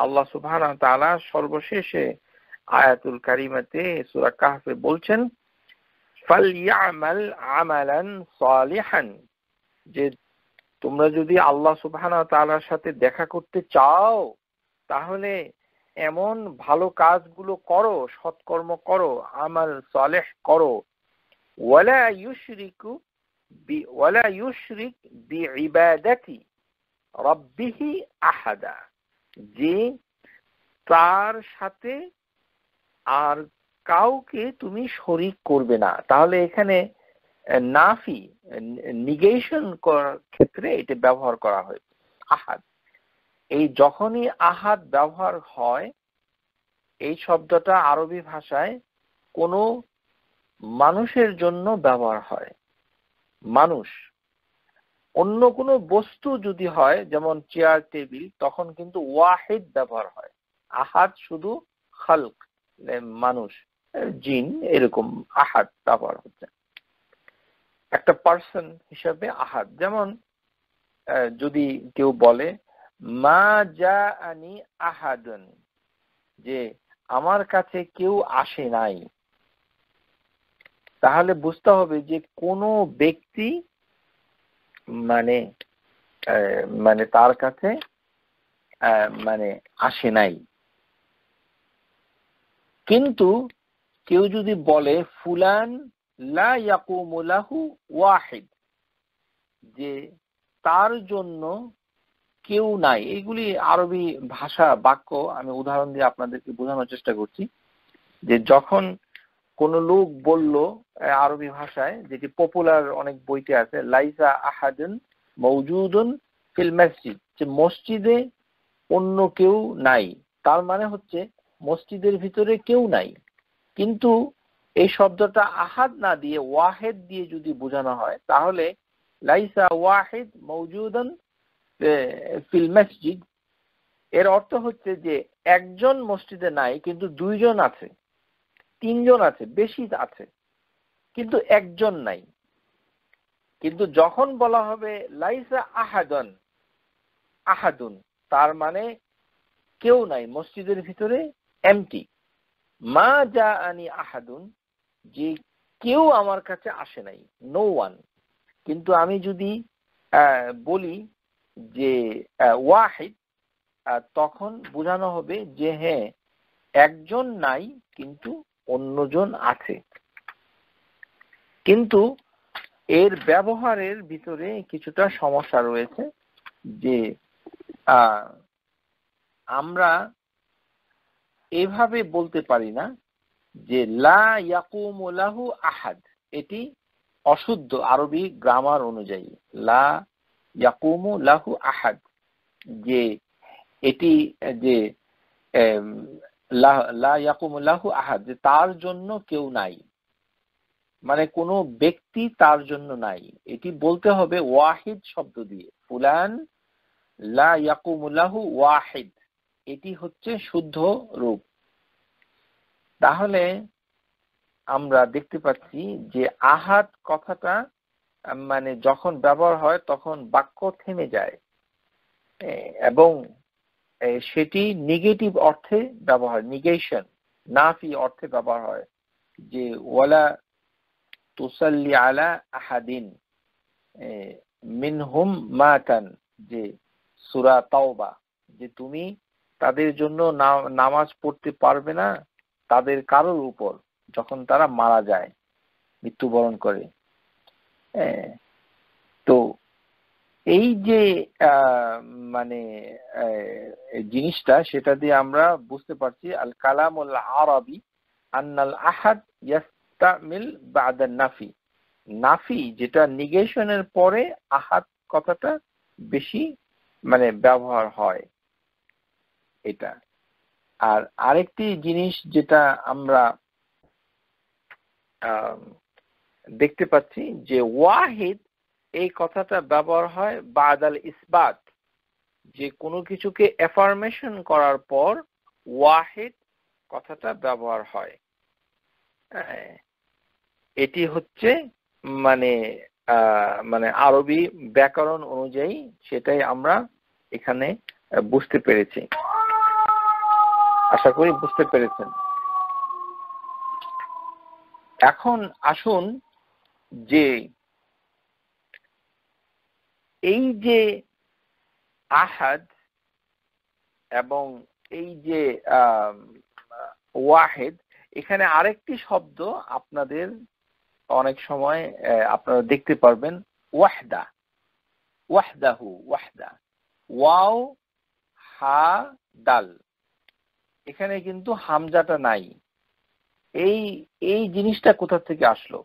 আল্লাহ সুবাহ তালা সর্বশেষে আয়াতুল কারিমাতে সুরা কাহে বলছেন যে তোমরা যদি আল্লাহ সুবাহ তালার সাথে দেখা করতে চাও তাহলে এমন ভালো কাজগুলো করো সৎকর্ম করো আমাল সালেহ করো ওয়ালা ইউশরিকু ওয়ালা ইউশরিক বি ইবাদাতি রব্বিহি আহাদা যে তার সাথে আর কাউকে তুমি শরিক করবে না তাহলে এখানে নাফি নিগেশন করার ক্ষেত্রে এটা ব্যবহার করা হয়েছে আহাদ এই যখনই আহাদ ব্যবহার হয় এই শব্দটা আরবি ভাষায় কোনো মানুষের জন্য ব্যবহার হয় মানুষ অন্য কোনো বস্তু যদি হয় যেমন চেয়ার টেবিল তখন কিন্তু ওয়াহেদ ব্যবহার হয় আহাত শুধু খালক মানে মানুষ জিন এরকম আহাত ব্যবহার হচ্ছে একটা পার্সন হিসাবে আহাত যেমন যদি কেউ বলে মা যা আনি আহাদুন যে আমার কাছে কেউ আসে নাই তাহলে বুঝতে হবে যে কোনো ব্যক্তি মানে মানে তার কাছে মানে আসে নাই কিন্তু কেউ যদি বলে ফুলান লাহু ওয়াহিদ যে তার জন্য কেউ নাই এইগুলি আরবি ভাষা বাক্য আমি উদাহরণ দিয়ে আপনাদেরকে বোঝানোর চেষ্টা করছি যে যখন কোন লোক বলল আরবি ভাষায় যেটি পপুলার অনেক বইতে আছে লাইসা আহাদুন মৌজুদুন ফিল মসজিদ যে মসজিদে অন্য কেউ নাই তার মানে হচ্ছে মসজিদের ভিতরে কেউ নাই কিন্তু এই শব্দটা আহাদ না দিয়ে ওয়াহেদ দিয়ে যদি বোঝানো হয় তাহলে লাইসা ওয়াহেদ মৌজুদন ফিল মসজিদ এর অর্থ হচ্ছে যে একজন মসজিদে নাই কিন্তু দুইজন আছে তিনজন আছে বেশি আছে কিন্তু একজন নাই কিন্তু যখন বলা হবে লাইসা আহাদন আহাদুন তার মানে কেউ নাই মসজিদের ভিতরে এমটি মা যা আনি আহাদুন যে কেউ আমার কাছে আসে নাই নো ওয়ান কিন্তু আমি যদি বলি যে ওয়াহিদ তখন বোঝানো হবে যে হ্যাঁ একজন নাই কিন্তু অন্যজন আছে কিন্তু এর ব্যবহারের ভিতরে কিছুটা সমস্যা রয়েছে যে আমরা এভাবে বলতে পারি না যে লা আহাদ এটি অশুদ্ধ আরবি গ্রামার অনুযায়ী লা ইয়াকুমু লাহু আহাদ যে এটি যে লা লাহু আহাদ যে তার জন্য কেউ নাই মানে কোনো ব্যক্তি তার জন্য নাই এটি বলতে হবে ওয়াহিদ শব্দ দিয়ে ফুলান লাহু ওয়াহিদ এটি হচ্ছে শুদ্ধ রূপ তাহলে আমরা দেখতে পাচ্ছি যে আহাদ কথাটা মানে যখন ব্যবহার হয় তখন বাক্য থেমে যায় এবং সেটি নেগেটিভ অর্থে ব্যবহার নিগেশন নাফি অর্থে ব্যবহার হয় যে ওয়ালা তুসাল্লি আলা আহাদিন মিনহুম মাতান যে সুরা তাওবা যে তুমি তাদের জন্য নামাজ পড়তে পারবে না তাদের কারোর উপর যখন তারা মারা যায় মৃত্যুবরণ করে তো এই যে মানে জিনিসটা সেটা দিয়ে আমরা বুঝতে পারছি আল কালাম আরবি আন্নাল আহাদ ইয়াস্তামিল বাদান নাফি নাফি যেটা নিগেশনের পরে আহাদ কথাটা বেশি মানে ব্যবহার হয় এটা আর আরেকটি জিনিস যেটা আমরা দেখতে পাচ্ছি যে ওয়াহিদ এই কথাটা ব্যবহার হয় বাদাল ইসবাত যে কোনো কিছুকে অ্যাফার্মেশন করার পর ওয়াহিদ কথাটা ব্যবহার হয় হ্যাঁ, এটি হচ্ছে মানে মানে আরবি ব্যাকরণ অনুযায়ী সেটাই আমরা এখানে বুঝতে পেরেছি আশা করি বুঝতে পেরেছেন এখন আসুন যে এই যে আহাদ এবং এই যে ওয়াহেদ এখানে আরেকটি শব্দ আপনাদের অনেক সময় আপনারা দেখতে পারবেন ওয়াহদা ওয়াহদাহু ওয়াহদা ওয়াও হা ডাল এখানে কিন্তু হামজাটা নাই এই এই জিনিসটা কোথা থেকে আসলো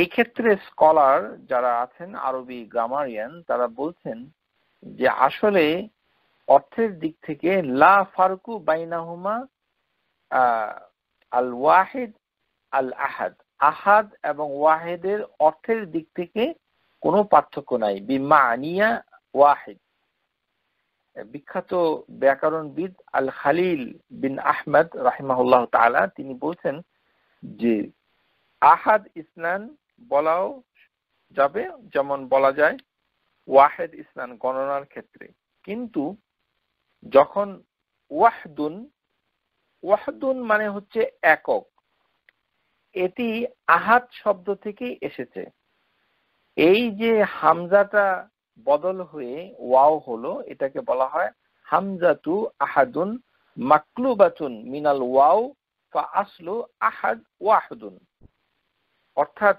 এই ক্ষেত্রে স্কলার যারা আছেন আরবি গ্রামারিয়ান তারা বলছেন যে আসলে অর্থের দিক থেকে লা ফারকু বাইনাহুমা আল ওয়াহেদ আল আহাদ আহাদ এবং ওয়াহেদের অর্থের দিক থেকে কোনো পার্থক্য নাই বিমানিয়া ওয়াহেদ বিখ্যাত ব্যাকরণবিদ আল খালিল বিন আহমদ রাহিমাহুল্লাহ তালা তিনি বলছেন যে আহাদ ইসলান বলাও যাবে যেমন বলা যায় ওয়াহেদ ইসলাম গণনার ক্ষেত্রে কিন্তু যখন ওয়াহদুন ওয়াহদুন মানে হচ্ছে একক এটি আহাত শব্দ থেকে এসেছে এই যে হামজাটা বদল হয়ে ওয়াও হলো এটাকে বলা হয় হামজাতু আহাদুন মাকলুবাতুন মিনাল ওয়াও ফা আসলু আহাদ ওয়াহদুন অর্থাৎ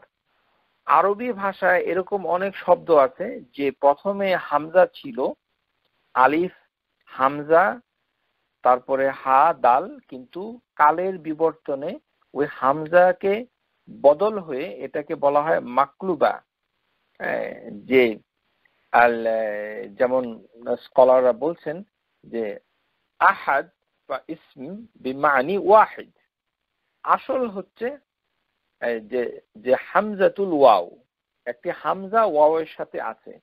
আরবি ভাষায় এরকম অনেক শব্দ আছে যে প্রথমে হামজা ছিল আলিফ হামজা তারপরে হা দাল কিন্তু কালের বিবর্তনে ওই হামজাকে বদল হয়ে এটাকে বলা হয় মাকলুবা হ্যাঁ, যে আল যেমন স্কলাররা বলছেন যে আহাদ বা ইসমি বিমানি ওয়াহিদ আসল হচ্ছে যে যে হামজাতুল ওয়াও একটি হামজা ওয়াও এর সাথে আছে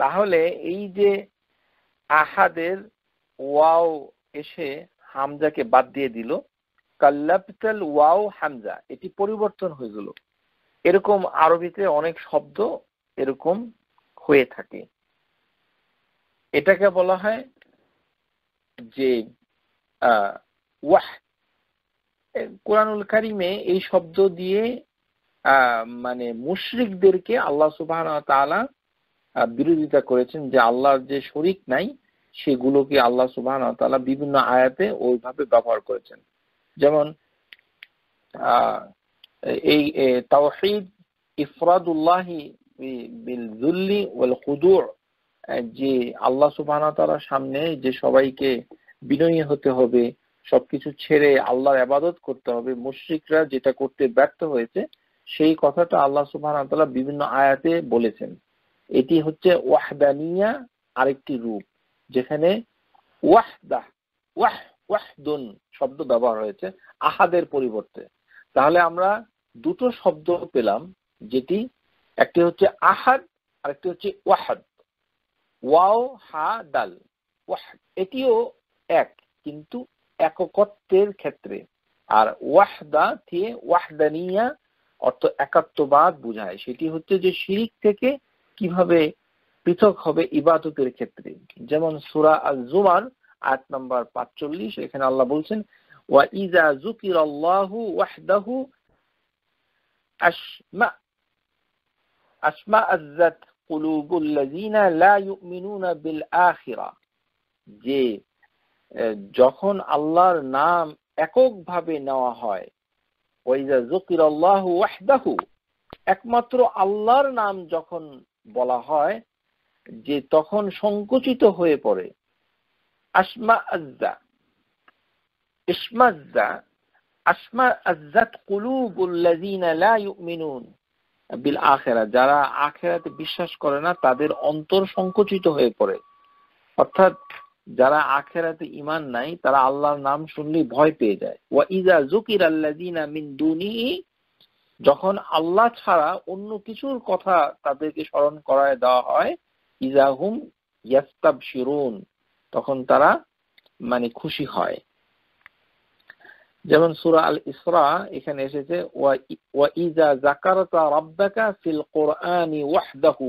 তাহলে এই যে আহাদের ওয়াও এসে হামজাকে বাদ দিয়ে দিল কাল্লাপটাল ওয়াও হামজা এটি পরিবর্তন হয়ে গেল এরকম আরবিতে অনেক শব্দ এরকম হয়ে থাকে এটাকে বলা হয় যে আহ ওয়াহ কোরআনুল কারিমে এই শব্দ দিয়ে মানে মুশরিকদেরকে আল্লাহ সুবাহ তালা বিরোধিতা করেছেন যে আল্লাহর যে শরিক নাই সেগুলোকে আল্লাহ সুবাহ তালা বিভিন্ন আয়াতে ওইভাবে ব্যবহার করেছেন যেমন এই তাওহিদ ইফরাদুল্লাহি হুদুর যে আল্লাহ সুবাহ তালার সামনে যে সবাইকে বিনয়ী হতে হবে সবকিছু ছেড়ে আল্লাহর আবাদত করতে হবে মুশ্রিকরা যেটা করতে ব্যর্থ হয়েছে সেই কথাটা আল্লাহ সুবাহ বিভিন্ন আয়াতে বলেছেন এটি হচ্ছে ওয়াহদানিয়া আরেকটি রূপ যেখানে ওয়াহদা ওয়াহ ওয়াহদুন শব্দ ব্যবহার হয়েছে আহাদের পরিবর্তে তাহলে আমরা দুটো শব্দ পেলাম যেটি একটি হচ্ছে আহাদ আরেকটি হচ্ছে ওয়াহাদ ওয়াও হা দাল ওয়াহাদ এটিও এক কিন্তু এককত্বের ক্ষেত্রে আর ওয়াহদা তে ওয়াহদানিয়া অর্থ একাত্মবাদ বোঝায় সেটি হচ্ছে যে শিরিক থেকে কিভাবে পৃথক হবে ইবাদতের ক্ষেত্রে যেমন সুরা আল জুমার আট নম্বর পাঁচচল্লিশ এখানে আল্লাহ বলছেন ওয়া ইজা জুকির আল্লাহ ওয়াহদাহু আসমা আসমা আজ্জাত কুলুবুল্লাযিনা লা ইউমিনুনা বিল আখিরা যে যখন আল্লাহর নাম এককভাবে নেওয়া হয় ওইজা জকির আল্লাহ ওয়াহদাহু একমাত্র আল্লাহর নাম যখন বলা হয় যে তখন সংকুচিত হয়ে পড়ে আসমা আজ্জা ইসমাজ্জা আসমা আজ্জাত কুলুবুল্লাযিনা লা ইউমিনুন বিল আখেরা যারা আখেরাতে বিশ্বাস করে না তাদের অন্তর সংকুচিত হয়ে পড়ে অর্থাৎ যারা আখেরাতে ইমান নাই তারা আল্লাহর নাম শুনলেই ভয় পেয়ে যায় ও ইজা জুকির আল্লাযিনা মিন দুনি যখন আল্লাহ ছাড়া অন্য কিছুর কথা তাদেরকে স্মরণ করায় দেওয়া হয় ইজা হুম ইয়াস্তাব শিরুন তখন তারা মানে খুশি হয় যেমন সুরা আল ইসরা এখানে এসেছে ওয়া ইজা জাকারতা রাব্বাকা ফিল কোরআনি ওয়াহদাহু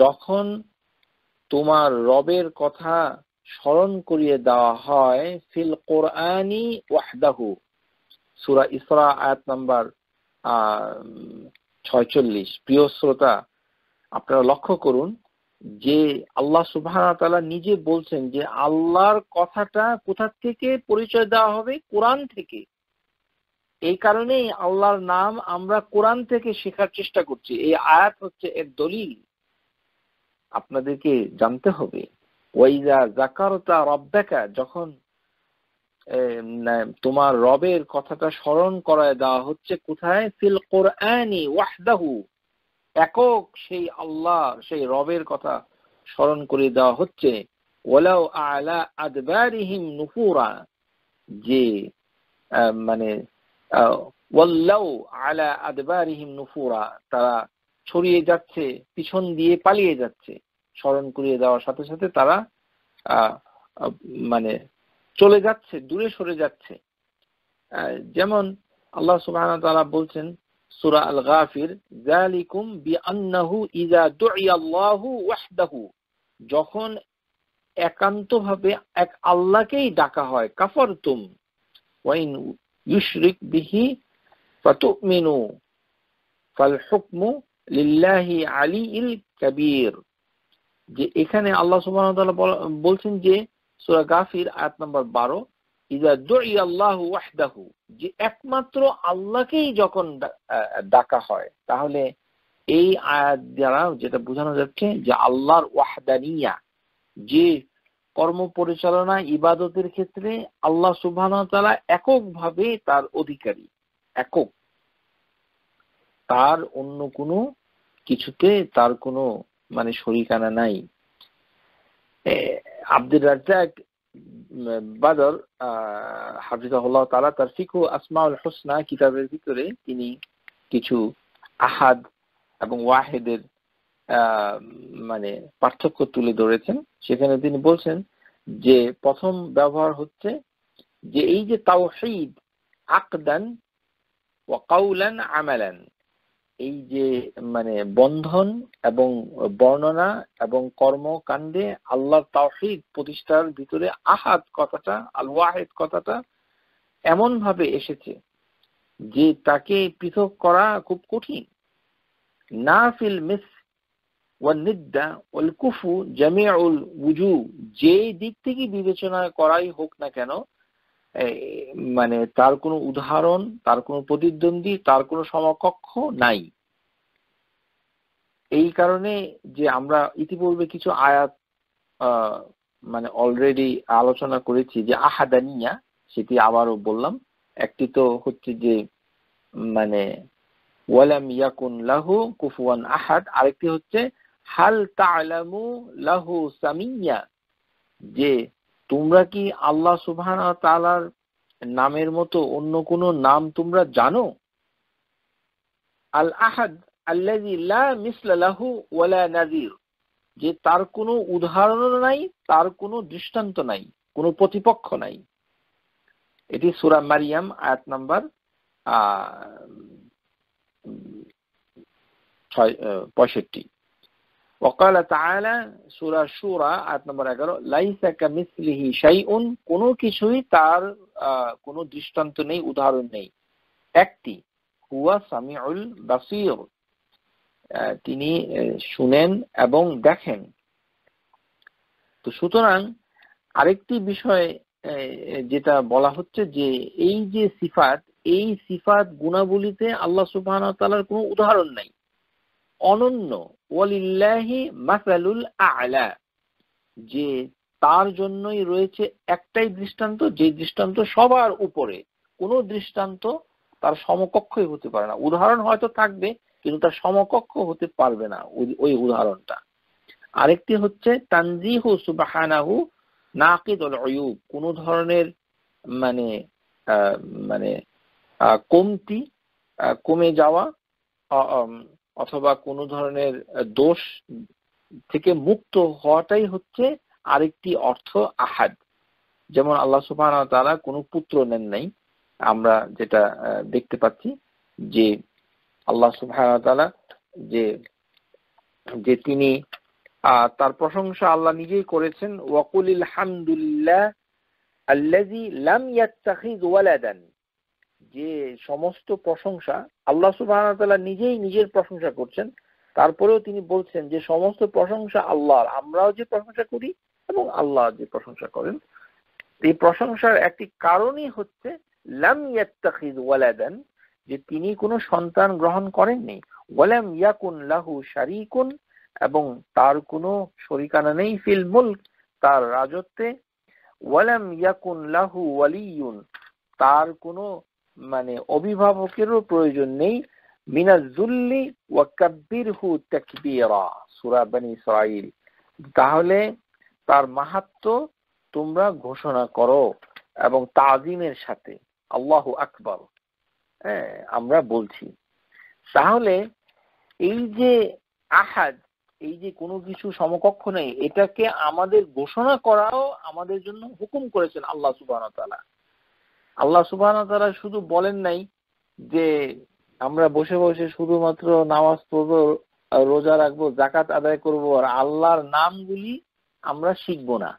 যখন তোমার রবের কথা স্মরণ করিয়ে দেওয়া হয় ফিল কোরআনি ওয়াহদাহু সুরা ইসরা আয়াত নাম্বার ছয়চল্লিশ প্রিয় শ্রোতা আপনারা লক্ষ্য করুন যে আল্লাহ সুবাহ তালা নিজে বলছেন যে আল্লাহর কথাটা কোথা থেকে পরিচয় দেওয়া হবে কোরআন থেকে এই কারণেই আল্লাহর নাম আমরা কোরআন থেকে শেখার চেষ্টা করছি এই আয়াত হচ্ছে এর দলিল আপনাদেরকে জানতে হবে ওয়াইজা জাকারতা রব্বাকা যখন তোমার রবের কথাটা স্মরণ করায় দেওয়া হচ্ছে কোথায় ফিল কোরআনি ওয়াহদাহু একক সেই আল্লাহ সেই রবের কথা স্মরণ করে দেওয়া হচ্ছে ওলাও আলা আদবারিহিম নুফুরা যে মানে ওয়াল্লাউ আলা আদবারিহিম নুফুরা তারা ছড়িয়ে যাচ্ছে পিছন দিয়ে পালিয়ে যাচ্ছে স্মরণ করিয়ে দেওয়ার সাথে সাথে তারা মানে চলে যাচ্ছে দূরে সরে যাচ্ছে যেমন আল্লাহ সুবাহ বলছেন সুরা আল গাফির জালিকুম বি আন্নাহু ইজা দুইয়াল্লাহু ওয়াহদাহু যখন একান্তভাবে এক আল্লাহকেই ডাকা হয় কাফর ওয়াইন ইউশরিক বিহি ফাতুমিনু ফাল হুকমু লিল্লাহি আলী ইল কাবির যে এখানে আল্লাহ সুবাহ বলছেন যে সুরা গাফির আয়াত নম্বর বারো ইজা দই আল্লাহ ওয়াহদাহু যে একমাত্র আল্লাহকেই যখন ডাকা হয় তাহলে এই আয়াত দ্বারা যেটা বোঝানো যাচ্ছে যে আল্লাহর ওয়াহদানিয়া যে কর্ম পরিচালনা ইবাদতের ক্ষেত্রে আল্লাহ সুবাহ তালা এককভাবে তার অধিকারী একক তার অন্য কোনো কিছুতে তার কোনো মানে শরিকানা নাই আব্দুল রাজ্জাক বাদর হাফিজাহুল্লাহ তালা তার ফিকু আসমাউল হোসনা কিতাবের ভিতরে তিনি কিছু আহাদ এবং ওয়াহেদের মানে পার্থক্য তুলে ধরেছেন সেখানে তিনি বলছেন যে প্রথম ব্যবহার হচ্ছে যে এই যে তাওহিদ আকদান ওয়া কাউলান আমালান এই যে মানে বন্ধন এবং বর্ণনা এবং কর্মকাণ্ডে আল্লাহ তাহিদ প্রতিষ্ঠার ভিতরে আহাদ কথাটা আল ওয়াহেদ কথাটা এমন ভাবে এসেছে যে তাকে পৃথক করা খুব কঠিন না ফিল মিস নিদ্দা ওয়াল কুফু জামিউল উজু যে দিক থেকে বিবেচনা করাই হোক না কেন মানে তার কোনো উদাহরণ তার কোনো প্রতিদ্বন্দ্বী তার কোনো সমকক্ষ নাই এই কারণে যে আমরা ইতিপূর্বে কিছু আয়াত মানে অলরেডি আলোচনা করেছি যে আহাদানিয়া সেটি আবারও বললাম একটি তো হচ্ছে যে মানে ওয়ালাম ইয়াকুন লাহু কুফুয়ান আহাদ আরেকটি হচ্ছে হাল তালামু লাহু সামিয়া যে তোমরা কি আল্লাহ সুবহান তালার নামের মতো অন্য কোন নাম তোমরা জানো আল আহাদ লা ওয়ালা যে তার কোনো উদাহরণ নাই তার কোনো দৃষ্টান্ত নাই কোনো প্রতিপক্ষ নাই এটি সুরা মারিয়াম আয়াত নাম্বার পঁয়ষট্টি ওকালা তাহলে সুরা সুরা আট নম্বর এগারো লাইসা কামিসলিহি শাইউন কোনো কিছুই তার কোনো দৃষ্টান্ত নেই উদাহরণ নেই একটি হুয়া সামিউল বাসির তিনি শুনেন এবং দেখেন তো সুতরাং আরেকটি বিষয় যেটা বলা হচ্ছে যে এই যে সিফাত এই সিফাত গুণাবলীতে আল্লাহ সুবাহ তালার কোনো উদাহরণ নাই অনন্য যে তার জন্যই রয়েছে একটাই দৃষ্টান্ত যে দৃষ্টান্ত সবার উপরে কোন দৃষ্টান্ত তার সমকক্ষই হতে পারে না উদাহরণ হয়তো থাকবে কিন্তু তার সমকক্ষ হতে পারবে না ওই উদাহরণটা আরেকটি হচ্ছে তানজিহু সুবাহানাহু নাকিদুল উয়ুব কোন ধরনের মানে মানে কমতি কমে যাওয়া অথবা কোনো ধরনের দোষ থেকে মুক্ত হওয়াটাই হচ্ছে আরেকটি অর্থ আহাদ যেমন আল্লাহ সুফান তারা কোনো পুত্র নেন নাই আমরা যেটা দেখতে পাচ্ছি যে আল্লাহ সুফান তালা যে যে তিনি তার প্রশংসা আল্লাহ নিজেই করেছেন ওয়াকুলিল হামদুল্লাহ আল্লাহ লাম ইয়াত্তাখিজ ওয়ালাদান যে সমস্ত প্রশংসা আল্লাহ সুবাহ নিজেই নিজের প্রশংসা করছেন তারপরেও তিনি বলছেন যে সমস্ত প্রশংসা আল্লাহর আমরাও যে প্রশংসা করি এবং আল্লাহ যে প্রশংসা করেন এই প্রশংসার একটি কারণই হচ্ছে যে তিনি কোনো সন্তান গ্রহণ করেননি ওয়ালাম ইয়াকুন লাহু শারিকুন এবং তার কোনো শরিকানা নেই ফিল মুলক তার রাজত্বে ওয়ালাম ইয়াকুন লাহু ওয়ালিউন তার কোনো মানে অভিভাবকেরও প্রয়োজন নেই মিনা মিনাজুল্লি ওয়াকাব্বির হু তাকবীরা সূরা বনি ইসরাঈল তাহলে তার মাহাত্ম তোমরা ঘোষণা করো এবং তাজিমের সাথে আল্লাহ আকবর হ্যাঁ, আমরা বলছি তাহলে এই যে আহাদ এই যে কোনো কিছু সমকক্ষ নেই এটাকে আমাদের ঘোষণা করাও আমাদের জন্য হুকুম করেছেন আল্লাহ সুবাহ আল্লাহ সুবাহ তারা শুধু বলেন নাই যে আমরা বসে বসে শুধুমাত্র নামাজ পড়বো রোজা রাখবো জাকাত আদায় করব আর আল্লাহর নামগুলি আমরা শিখবো না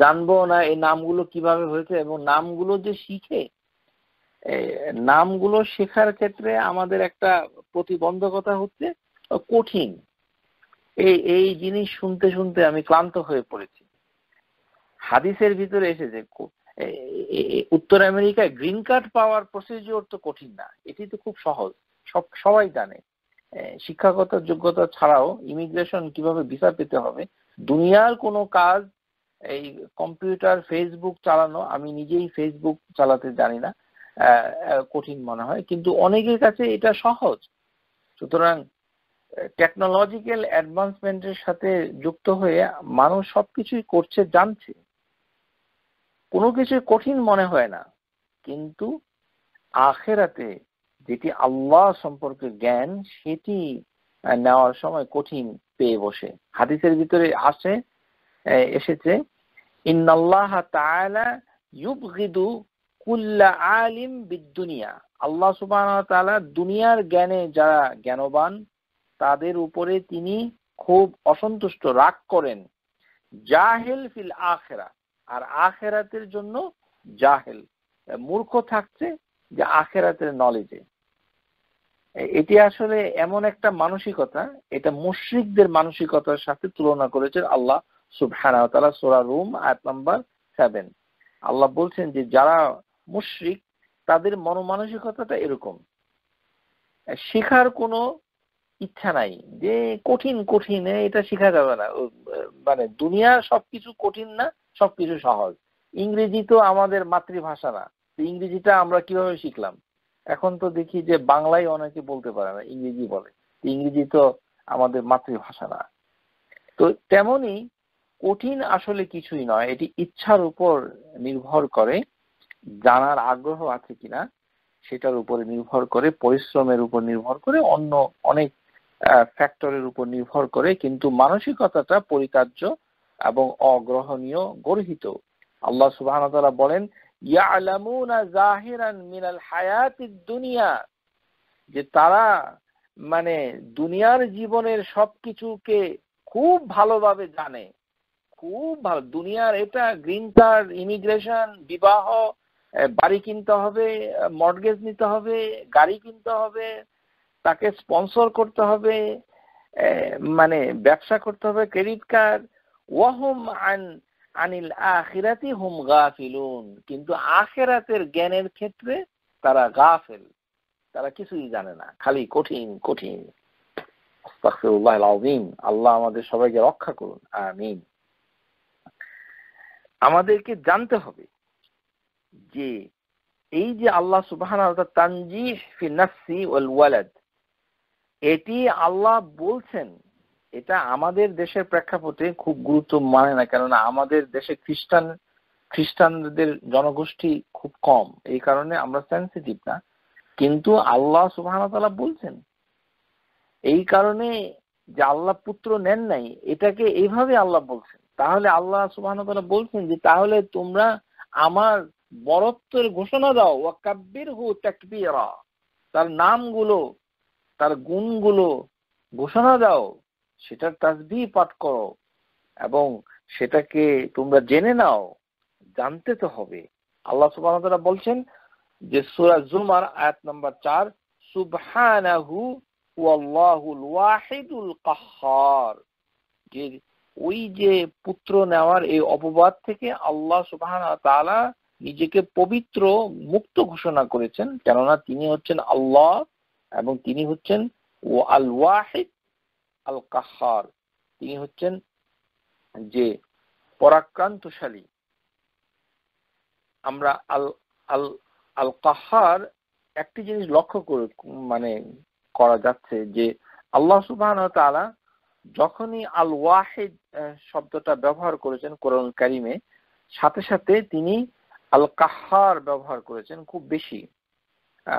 জানবো না এই নামগুলো কিভাবে হয়েছে এবং নামগুলো যে শিখে নামগুলো শেখার ক্ষেত্রে আমাদের একটা প্রতিবন্ধকতা হচ্ছে কঠিন এই এই জিনিস শুনতে শুনতে আমি ক্লান্ত হয়ে পড়েছি হাদিসের ভিতরে এসেছে উত্তর আমেরিকায় গ্রিন কার্ড পাওয়ার প্রসিজিওর তো কঠিন না এটি তো খুব সহজ সব সবাই জানে শিক্ষাগত যোগ্যতা ছাড়াও ইমিগ্রেশন কিভাবে ভিসা পেতে হবে দুনিয়ার কোনো কাজ এই কম্পিউটার ফেসবুক চালানো আমি নিজেই ফেসবুক চালাতে জানি না কঠিন মনে হয় কিন্তু অনেকের কাছে এটা সহজ সুতরাং টেকনোলজিক্যাল অ্যাডভান্সমেন্টের সাথে যুক্ত হয়ে মানুষ সবকিছুই করছে জানছে কোনো কিছুই কঠিন মনে হয় না কিন্তু আখেরাতে যেটি আল্লাহ সম্পর্কে জ্ঞান সেটি নেওয়ার সময় কঠিন পেয়ে বসে হাদিসের ভিতরে আসে এসেছে ইন্নাল্লাহ তাআলা কুল্লা আলিম বিদ্দুনিয়া আল্লাহ সুবাহ তাআলা দুনিয়ার জ্ঞানে যারা জ্ঞানবান তাদের উপরে তিনি খুব অসন্তুষ্ট রাগ করেন জাহেল ফিল আখেরা আর আখেরাতের জন্য জাহেল মূর্খ থাকছে যে আখেরাতের নলেজে এটি আসলে এমন একটা মানসিকতা এটা মুশ্রিকদের মানসিকতার সাথে তুলনা করেছেন আল্লাহ রুম নাম্বার 7 আল্লাহ বলছেন যে যারা মুশ্রিক তাদের মনমানসিকতাটা এরকম শেখার কোনো ইচ্ছা নাই যে কঠিন কঠিন এটা শেখা যাবে না মানে দুনিয়া সবকিছু কঠিন না সবকিছু সহজ ইংরেজি তো আমাদের মাতৃভাষা না ইংরেজিটা আমরা কিভাবে শিখলাম এখন তো দেখি যে বাংলায় অনেকে বলতে পারে না ইংরেজি বলে ইংরেজি তো আমাদের মাতৃভাষা না তো তেমনি কঠিন আসলে কিছুই নয় এটি ইচ্ছার উপর নির্ভর করে জানার আগ্রহ আছে কিনা সেটার উপরে নির্ভর করে পরিশ্রমের উপর নির্ভর করে অন্য অনেক ফ্যাক্টরের উপর নির্ভর করে কিন্তু মানসিকতাটা পরিকার্য এবং অগ্রহণীয় গর্হিত আল্লাহ সুবাহ বলেন যে তারা মানে দুনিয়ার জীবনের সবকিছুকে খুব ভালোভাবে জানে খুব ভালো দুনিয়ার এটা গ্রিন কার্ড ইমিগ্রেশন বিবাহ বাড়ি কিনতে হবে মর্গেজ নিতে হবে গাড়ি কিনতে হবে তাকে স্পন্সর করতে হবে মানে ব্যবসা করতে হবে ক্রেডিট কার্ড ওয়াহুম আন আনিল আখিরাতি হুম গাফিলুন কিন্তু আখেরাতের জ্ঞানের ক্ষেত্রে তারা গাফেল তারা কিছুই জানে না খালি কঠিন কঠিন আল্লাহ আমাদের সবাইকে রক্ষা করুন আমিন আমাদেরকে জানতে হবে যে এই যে আল্লাহ সুবাহান তানজিহ ফি ওয়াল ওয়ালাদ এটি আল্লাহ বলছেন এটা আমাদের দেশের প্রেক্ষাপটে খুব গুরুত্ব মানে না কেননা আমাদের দেশে খ্রিস্টান খ্রিস্টানদের জনগোষ্ঠী খুব কম এই কারণে আমরা সেন্সিটিভ না কিন্তু আল্লাহ সুবাহতালা বলছেন এই কারণে যে আল্লাহ পুত্র নেন নাই এটাকে এইভাবে আল্লাহ বলছেন তাহলে আল্লাহ সুবাহতালা বলছেন যে তাহলে তোমরা আমার বরত্বের ঘোষণা দাও ওয়া কাব্বির হু তার নামগুলো তার গুণগুলো ঘোষণা দাও সেটার তাসবি পাঠ করো এবং সেটাকে তোমরা জেনে নাও জানতে তো হবে আল্লাহ সুবাহ বলছেন যে সুরা জুমার আয়াত নাম্বার চার সুবহানাহু ওয়াল্লাহুল ওয়াহিদুল কাহার যে ওই যে পুত্র নেওয়ার এই অপবাদ থেকে আল্লাহ সুবাহ তালা নিজেকে পবিত্র মুক্ত ঘোষণা করেছেন কেননা তিনি হচ্ছেন আল্লাহ এবং তিনি হচ্ছেন ও আল ওয়াহিদ আল কাহার তিনি হচ্ছেন যে পরাক্রান্তশালী আমরা আল আল আল কাহার একটি জিনিস লক্ষ্য করে মানে করা যাচ্ছে যে আল্লাহ সুবাহ তালা যখনই আল ওয়াহেদ শব্দটা ব্যবহার করেছেন কোরআন কারিমে সাথে সাথে তিনি আল কাহার ব্যবহার করেছেন খুব বেশি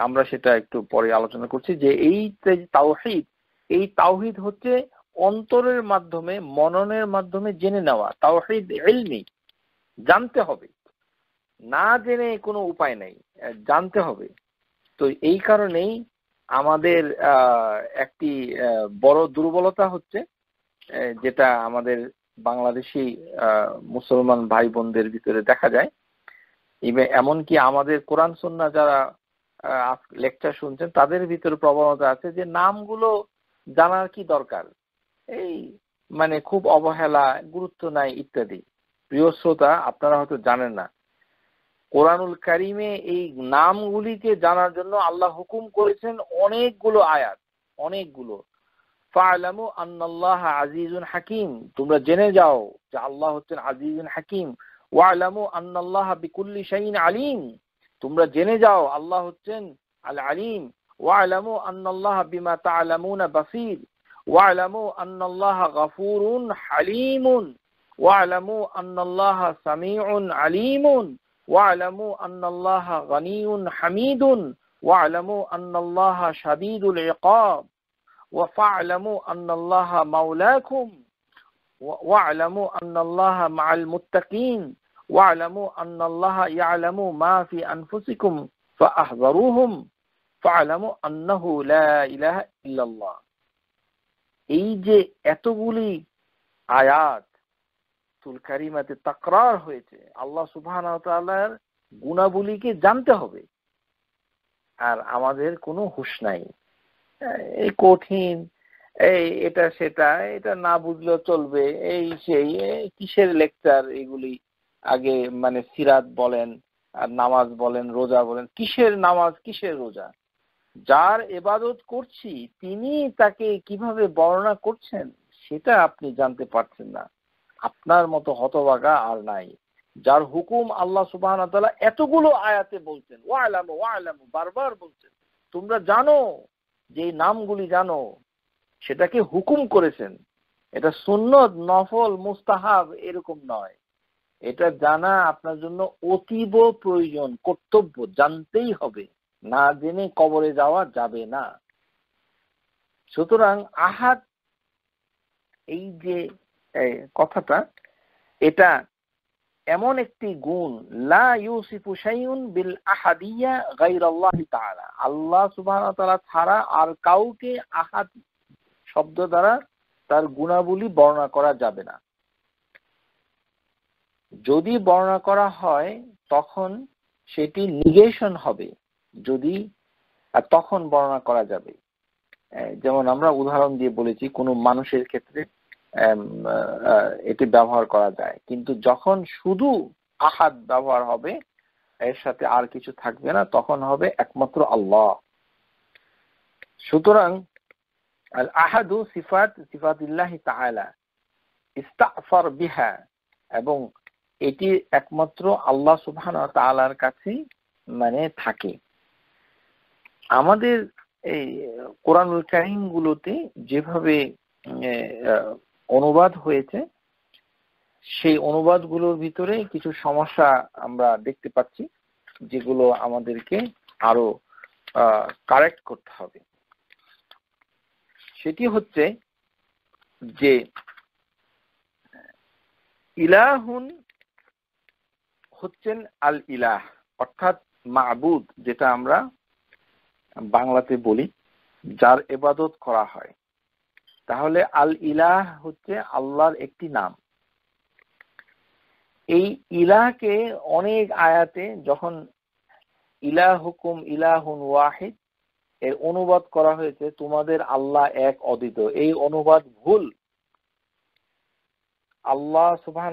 আমরা সেটা একটু পরে আলোচনা করছি যে এই তাওহিদ এই তাওহিদ হচ্ছে অন্তরের মাধ্যমে মননের মাধ্যমে জেনে নেওয়া তাওহিদ এলমি জানতে হবে না জেনে কোনো উপায় নেই জানতে হবে তো এই কারণেই আমাদের একটি বড় দুর্বলতা হচ্ছে যেটা আমাদের বাংলাদেশি মুসলমান ভাই বোনদের ভিতরে দেখা যায় এমনকি আমাদের কোরআন সন্না যারা লেকচার শুনছেন তাদের ভিতরে প্রবণতা আছে যে নামগুলো জানার কি দরকার এই মানে খুব অবহেলা গুরুত্ব নাই ইত্যাদি প্রিয় শ্রোতা আপনারা হয়তো জানেন না কোরআনুল কারিমে এই নামগুলিকে জানার জন্য আল্লাহ হুকুম করেছেন অনেকগুলো আয়াত অনেকগুলো আজিজুন হাকিম তোমরা জেনে যাও যে আল্লাহ হচ্ছেন আজিজুন হাকিম ওয়ালামু আন্নাল্লাহ বিকুল্লি শাহিন আলিম তোমরা জেনে যাও আল্লাহ হচ্ছেন আল আলিম واعلموا أن الله بما تعلمون بصير واعلموا أن الله غفور حليم واعلموا أن الله سميع عليم واعلموا أن الله غني حميد واعلموا أن الله شديد العقاب وفاعلموا أن الله مولاكم واعلموا أن الله مع المتقين واعلموا أن الله يعلم ما في أنفسكم فأحذروهم ফালামু আন্নাহু এই যে এতগুলি আয়াত তাকরার হয়েছে আল্লাহ গুণাবলীকে জানতে হবে আর আমাদের কোনো হুশ নাই এই কঠিন এই এটা সেটা এটা না বুঝলেও চলবে এই সেই কিসের লেকচার এগুলি আগে মানে সিরাত বলেন আর নামাজ বলেন রোজা বলেন কিসের নামাজ কিসের রোজা যার এবাদত করছি তিনি তাকে কিভাবে বর্ণনা করছেন সেটা আপনি জানতে পারছেন না আপনার মতো হতবাগা আর নাই যার হুকুম আল্লাহ সুবাহ এতগুলো আয়াতে বলছেন ও আলাম ও আলাম বারবার বলছেন তোমরা জানো যে নামগুলি জানো সেটাকে হুকুম করেছেন এটা সুন্নত নফল মুস্তাহাব এরকম নয় এটা জানা আপনার জন্য অতীব প্রয়োজন কর্তব্য জানতেই হবে না জেনে কবরে যাওয়া যাবে না সুতরাং আহাত এই যে কথাটা এটা এমন একটি গুণ লা ইউসিফু শাইউন বিল আহাদিয়া গাইরাল্লাহি তাআলা আল্লাহ সুবহানাহু তাআলা ছাড়া আর কাউকে আহাদ শব্দ দ্বারা তার গুণাবলী বর্ণনা করা যাবে না যদি বর্ণনা করা হয় তখন সেটি নিগেশন হবে যদি আর তখন বর্ণনা করা যাবে যেমন আমরা উদাহরণ দিয়ে বলেছি কোনো মানুষের ক্ষেত্রে এটি ব্যবহার করা যায় কিন্তু যখন শুধু আহাদ ব্যবহার হবে এর সাথে আর কিছু থাকবে না তখন হবে একমাত্র আল্লাহ সুতরাং আহাদু সিফাত সিফাত ইস্তাফার বিহা এবং এটি একমাত্র আল্লাহ সুবাহ তালার কাছে মানে থাকে আমাদের এই কোরআন কাহিম গুলোতে যেভাবে অনুবাদ হয়েছে সেই অনুবাদ গুলোর ভিতরে কিছু সমস্যা আমরা দেখতে পাচ্ছি যেগুলো আমাদেরকে আরো কারেক্ট করতে হবে সেটি হচ্ছে যে ইলাহুন হচ্ছেন আল ইলাহ অর্থাৎ মাবুদ যেটা আমরা বাংলাতে বলি যার এবাদত করা হয় তাহলে আল ইলাহ হচ্ছে আল্লাহর একটি নাম এই ইলাহকে অনেক আয়াতে যখন ইলাহ হুকুম ইলাহুন ওয়াহিদ এর অনুবাদ করা হয়েছে তোমাদের আল্লাহ এক অদিত এই অনুবাদ ভুল আল্লাহ সুবাহ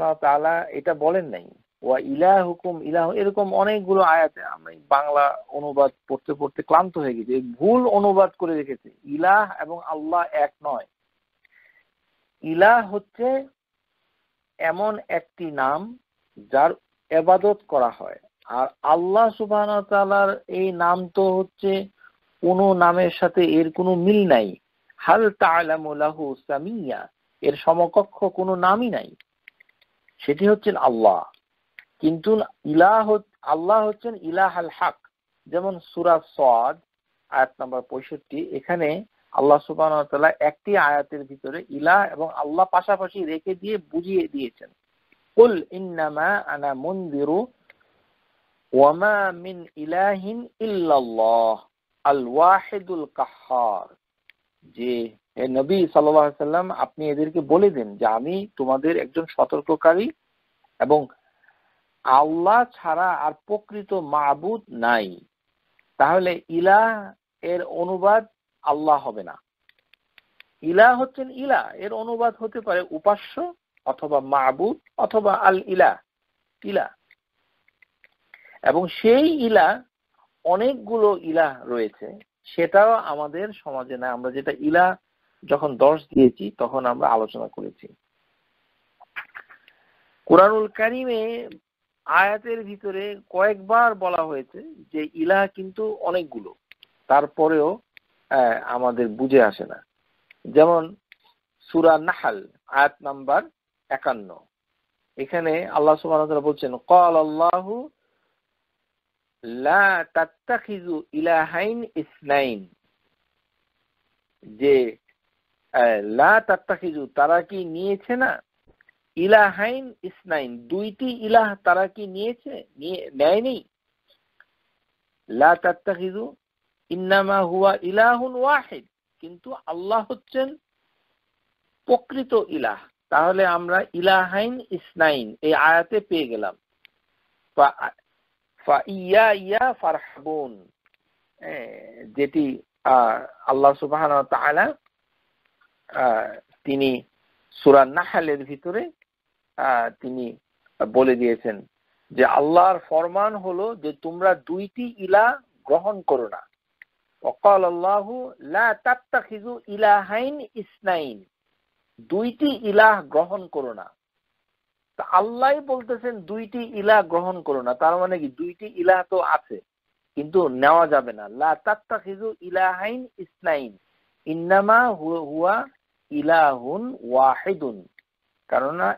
এটা বলেন নাই ওয়া ইলাহ হুকুম ইলাহ এরকম অনেকগুলো আয়াতে আমি বাংলা অনুবাদ পড়তে পড়তে ক্লান্ত হয়ে গেছি ভুল অনুবাদ করে রেখেছে ইলাহ এবং আল্লাহ এক নয় ইলাহ হচ্ছে এমন একটি নাম যার এবাদত করা হয় আর আল্লাহ সুবাহ তালার এই নাম তো হচ্ছে কোন নামের সাথে এর কোনো মিল নাই হাল তাহু এর সমকক্ষ কোনো নামই নাই সেটি হচ্ছেন আল্লাহ কিন্তু ইলা আল্লাহ হচ্ছেন ইলাহ আল হাক যেমন সুরা সদ আয়াত নাম্বার পঁয়ষট্টি এখানে আল্লাহ সুবান একটি আয়াতের ভিতরে ইলা এবং আল্লাহ পাশাপাশি রেখে দিয়ে বুঝিয়ে দিয়েছেন কুল ইন্নামা আনা মুনদিরু ওয়ামা মিন ইলাহিন ইল্লাল্লাহ আল ওয়াহিদুল কাহার যে নবী সাল্লাম আপনি এদেরকে বলে দেন যে আমি তোমাদের একজন সতর্ককারী এবং আল্লাহ ছাড়া আর প্রকৃত মাহবুদ নাই তাহলে ইলা এর অনুবাদ আল্লাহ হবে না ইলা হচ্ছেন ইলা এর অনুবাদ হতে পারে উপাস্য অথবা মাহবুদ অথবা আল ইলা ইলা এবং সেই ইলা অনেকগুলো ইলা রয়েছে সেটাও আমাদের সমাজে না আমরা যেটা ইলা যখন দশ দিয়েছি তখন আমরা আলোচনা করেছি কোরআনুল কারিমে আয়াতের ভিতরে কয়েকবার বলা হয়েছে যে ইলাহ কিন্তু অনেকগুলো তারপরেও আমাদের বুঝে আসে না যেমন সুরা নাহাল আয়াত নাম্বার একান্ন এখানে আল্লাহ সুবাহ বলছেন কল আল্লাহ লা ইলাহাইন যে লা তারা কি নিয়েছে না ইলাহাইন ইসনাইন দুইটি ইলাহ তারা কি নিয়েছে নিয়ে নেয়নি লা ইন্নামা হুয়া ইলাহুন ওয়াহেদ কিন্তু আল্লাহ হচ্ছেন প্রকৃত ইলাহ তাহলে আমরা ইলাহাইন ইসনাইন এই আয়াতে পেয়ে গেলাম ফা ইয়া ইয়া ফারহাবুন যেটি আল্লাহ সুবাহ তিনি সুরা নাহালের ভিতরে তিনি বলে দিয়েছেন যে আল্লাহর ফরমান হলো যে তোমরা দুইটি ইলা গ্রহণ করো না অকাল আল্লাহ তাত্তাখিজু ইলাহাইন ইসনাইন দুইটি ইলাহ গ্রহণ করো না তা আল্লাহ বলতেছেন দুইটি ইলা গ্রহণ করো না তার মানে কি দুইটি ইলাহ তো আছে কিন্তু নেওয়া যাবে না লা ইলাহাইন ইসনাইন ইন্নামা হুয়া ইলাহুন ওয়াহিদুন কেননা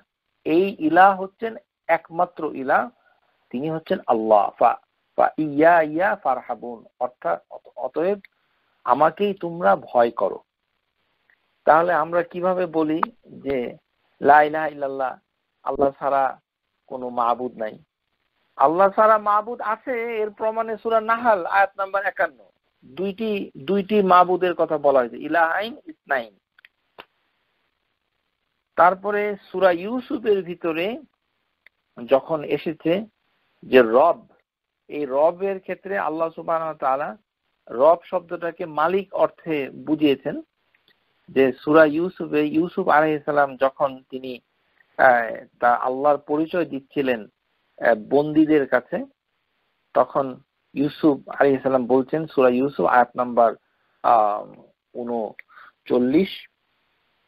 এই ইলা হচ্ছেন একমাত্র ইলা তিনি হচ্ছেন আল্লাহ ইয়া ইয়া ফারহাবুন অর্থাৎ অতএব আমাকেই তোমরা ভয় করো তাহলে আমরা কিভাবে বলি যে লাইলা ইল্লাল্লাহ আল্লাহ ছাড়া কোনো মাহবুদ নাই আল্লাহ সারা মাহবুদ আছে এর প্রমাণে সুরা নাহাল আয়াত নাম্বার একান্ন দুইটি দুইটি মাহবুদের কথা বলা হয়েছে ইলাহাইন ইসনাইন তারপরে সুরা ইউসুফের ভিতরে যখন এসেছে যে রব এই রবের ক্ষেত্রে আল্লাহ সুবাহ তালা রব শব্দটাকে মালিক অর্থে বুঝিয়েছেন যে সুরা ইউসুফে ইউসুফ আলহিসাল্লাম যখন তিনি তা আল্লাহর পরিচয় দিচ্ছিলেন বন্দীদের কাছে তখন ইউসুফ আলহিসাল্লাম বলছেন সুরা ইউসুফ আয়াত নাম্বার উনচল্লিশ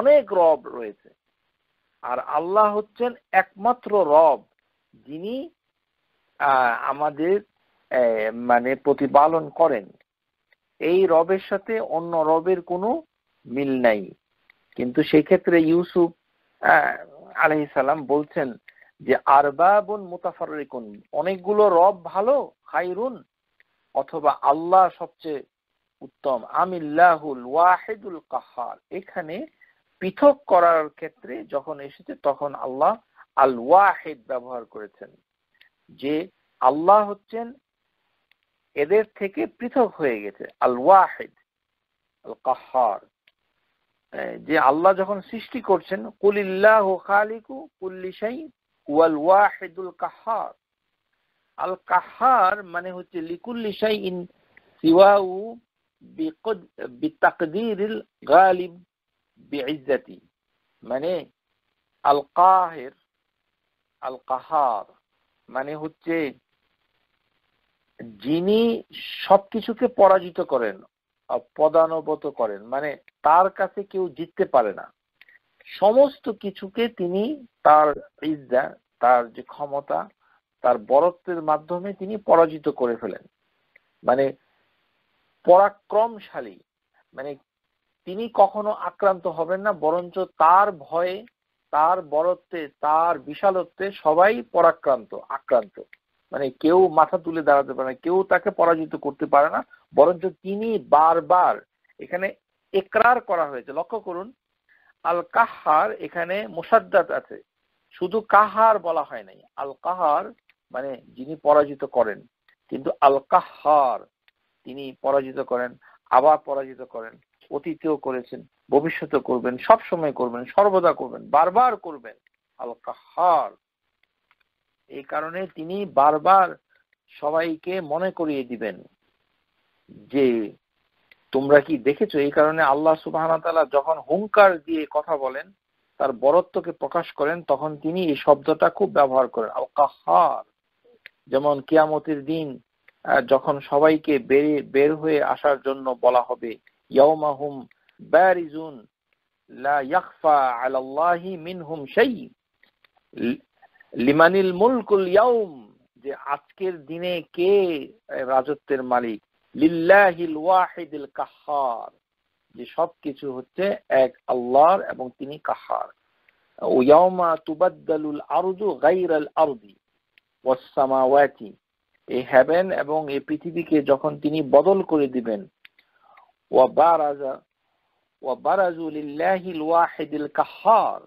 অনেক রব রয়েছে আর আল্লাহ হচ্ছেন একমাত্র রব যিনি আমাদের মানে প্রতিপালন করেন এই রবের সাথে অন্য রবের কোনো মিল নাই কিন্তু সেক্ষেত্রে ইউসুফ সালাম বলছেন যে আরবাবুন মুতাফারিকুন অনেকগুলো রব ভালো খাইরুন অথবা আল্লাহ সবচেয়ে উত্তম আমিল্লাহুল ওয়াহেদুল কাহার এখানে পৃথক করার ক্ষেত্রে যখন এসেছে তখন আল্লাহ আল ওয়াহেদ ব্যবহার করেছেন যে আল্লাহ হচ্ছেন এদের থেকে পৃথক হয়ে গেছে আল ওয়াহেদ আল কাহার যে আল্লাহ যখন সৃষ্টি করছেন কুলিল্লাহ খালিকু কুল্লিশাই ওয়াল ওয়াহেদুল কাহার আল কাহার মানে হচ্ছে লিকুল্লিশাই ইন সিওয়াউ বিকদ বিতাকদিরিল গালিব বিজ্জাতি মানে আল কাহের আল কাহার মানে হচ্ছে যিনি সবকিছুকে পরাজিত করেন পদানুগত করেন মানে তার কাছে কেউ জিততে পারে না সমস্ত কিছুকে তিনি তার ইজ্জা তার যে ক্ষমতা তার বরত্বের মাধ্যমে তিনি পরাজিত করে ফেলেন মানে পরাক্রমশালী মানে তিনি কখনো আক্রান্ত হবেন না বরঞ্চ তার ভয়ে তার বরত্বে তার বিশালত্বে সবাই পরাক্রান্ত আক্রান্ত মানে কেউ মাথা তুলে দাঁড়াতে পারে না কেউ তাকে পরাজিত করতে পারে না বরঞ্চ তিনি বারবার এখানে একরার করা হয়েছে লক্ষ্য করুন আল কাহার এখানে মোসাদ্দাত আছে শুধু কাহার বলা হয় নাই আল কাহার মানে যিনি পরাজিত করেন কিন্তু আল কাহার তিনি পরাজিত করেন আবার পরাজিত করেন অতীতেও করেছেন ভবিষ্যতে করবেন সব সময় করবেন সর্বদা করবেন বারবার করবেন আল কাহার এই কারণে তিনি বারবার সবাইকে মনে করিয়ে দিবেন যে তোমরা কি দেখেছো এই কারণে আল্লাহ সুবাহ যখন হুঙ্কার দিয়ে কথা বলেন তার বরত্বকে প্রকাশ করেন তখন তিনি এই শব্দটা খুব ব্যবহার করেন আল কাহার যেমন কিয়ামতের দিন যখন সবাইকে বের হয়ে আসার জন্য বলা হবে يومهم بارزون لا يخفى على الله منهم شيء لمن الملك اليوم যে আজকের দিনে কে রাজত্বের মালিক লিল্লাহিল الواحد কাহার যে সবকিছু হচ্ছে এক আল্লাহর এবং তিনি কাহার ও ইয়াউমা তুবাদ্দালুল আরদু গাইরাল আরদি এই হেভেন এবং এই পৃথিবীকে যখন তিনি বদল করে দিবেন وبرز وبرزوا لله الواحد القهار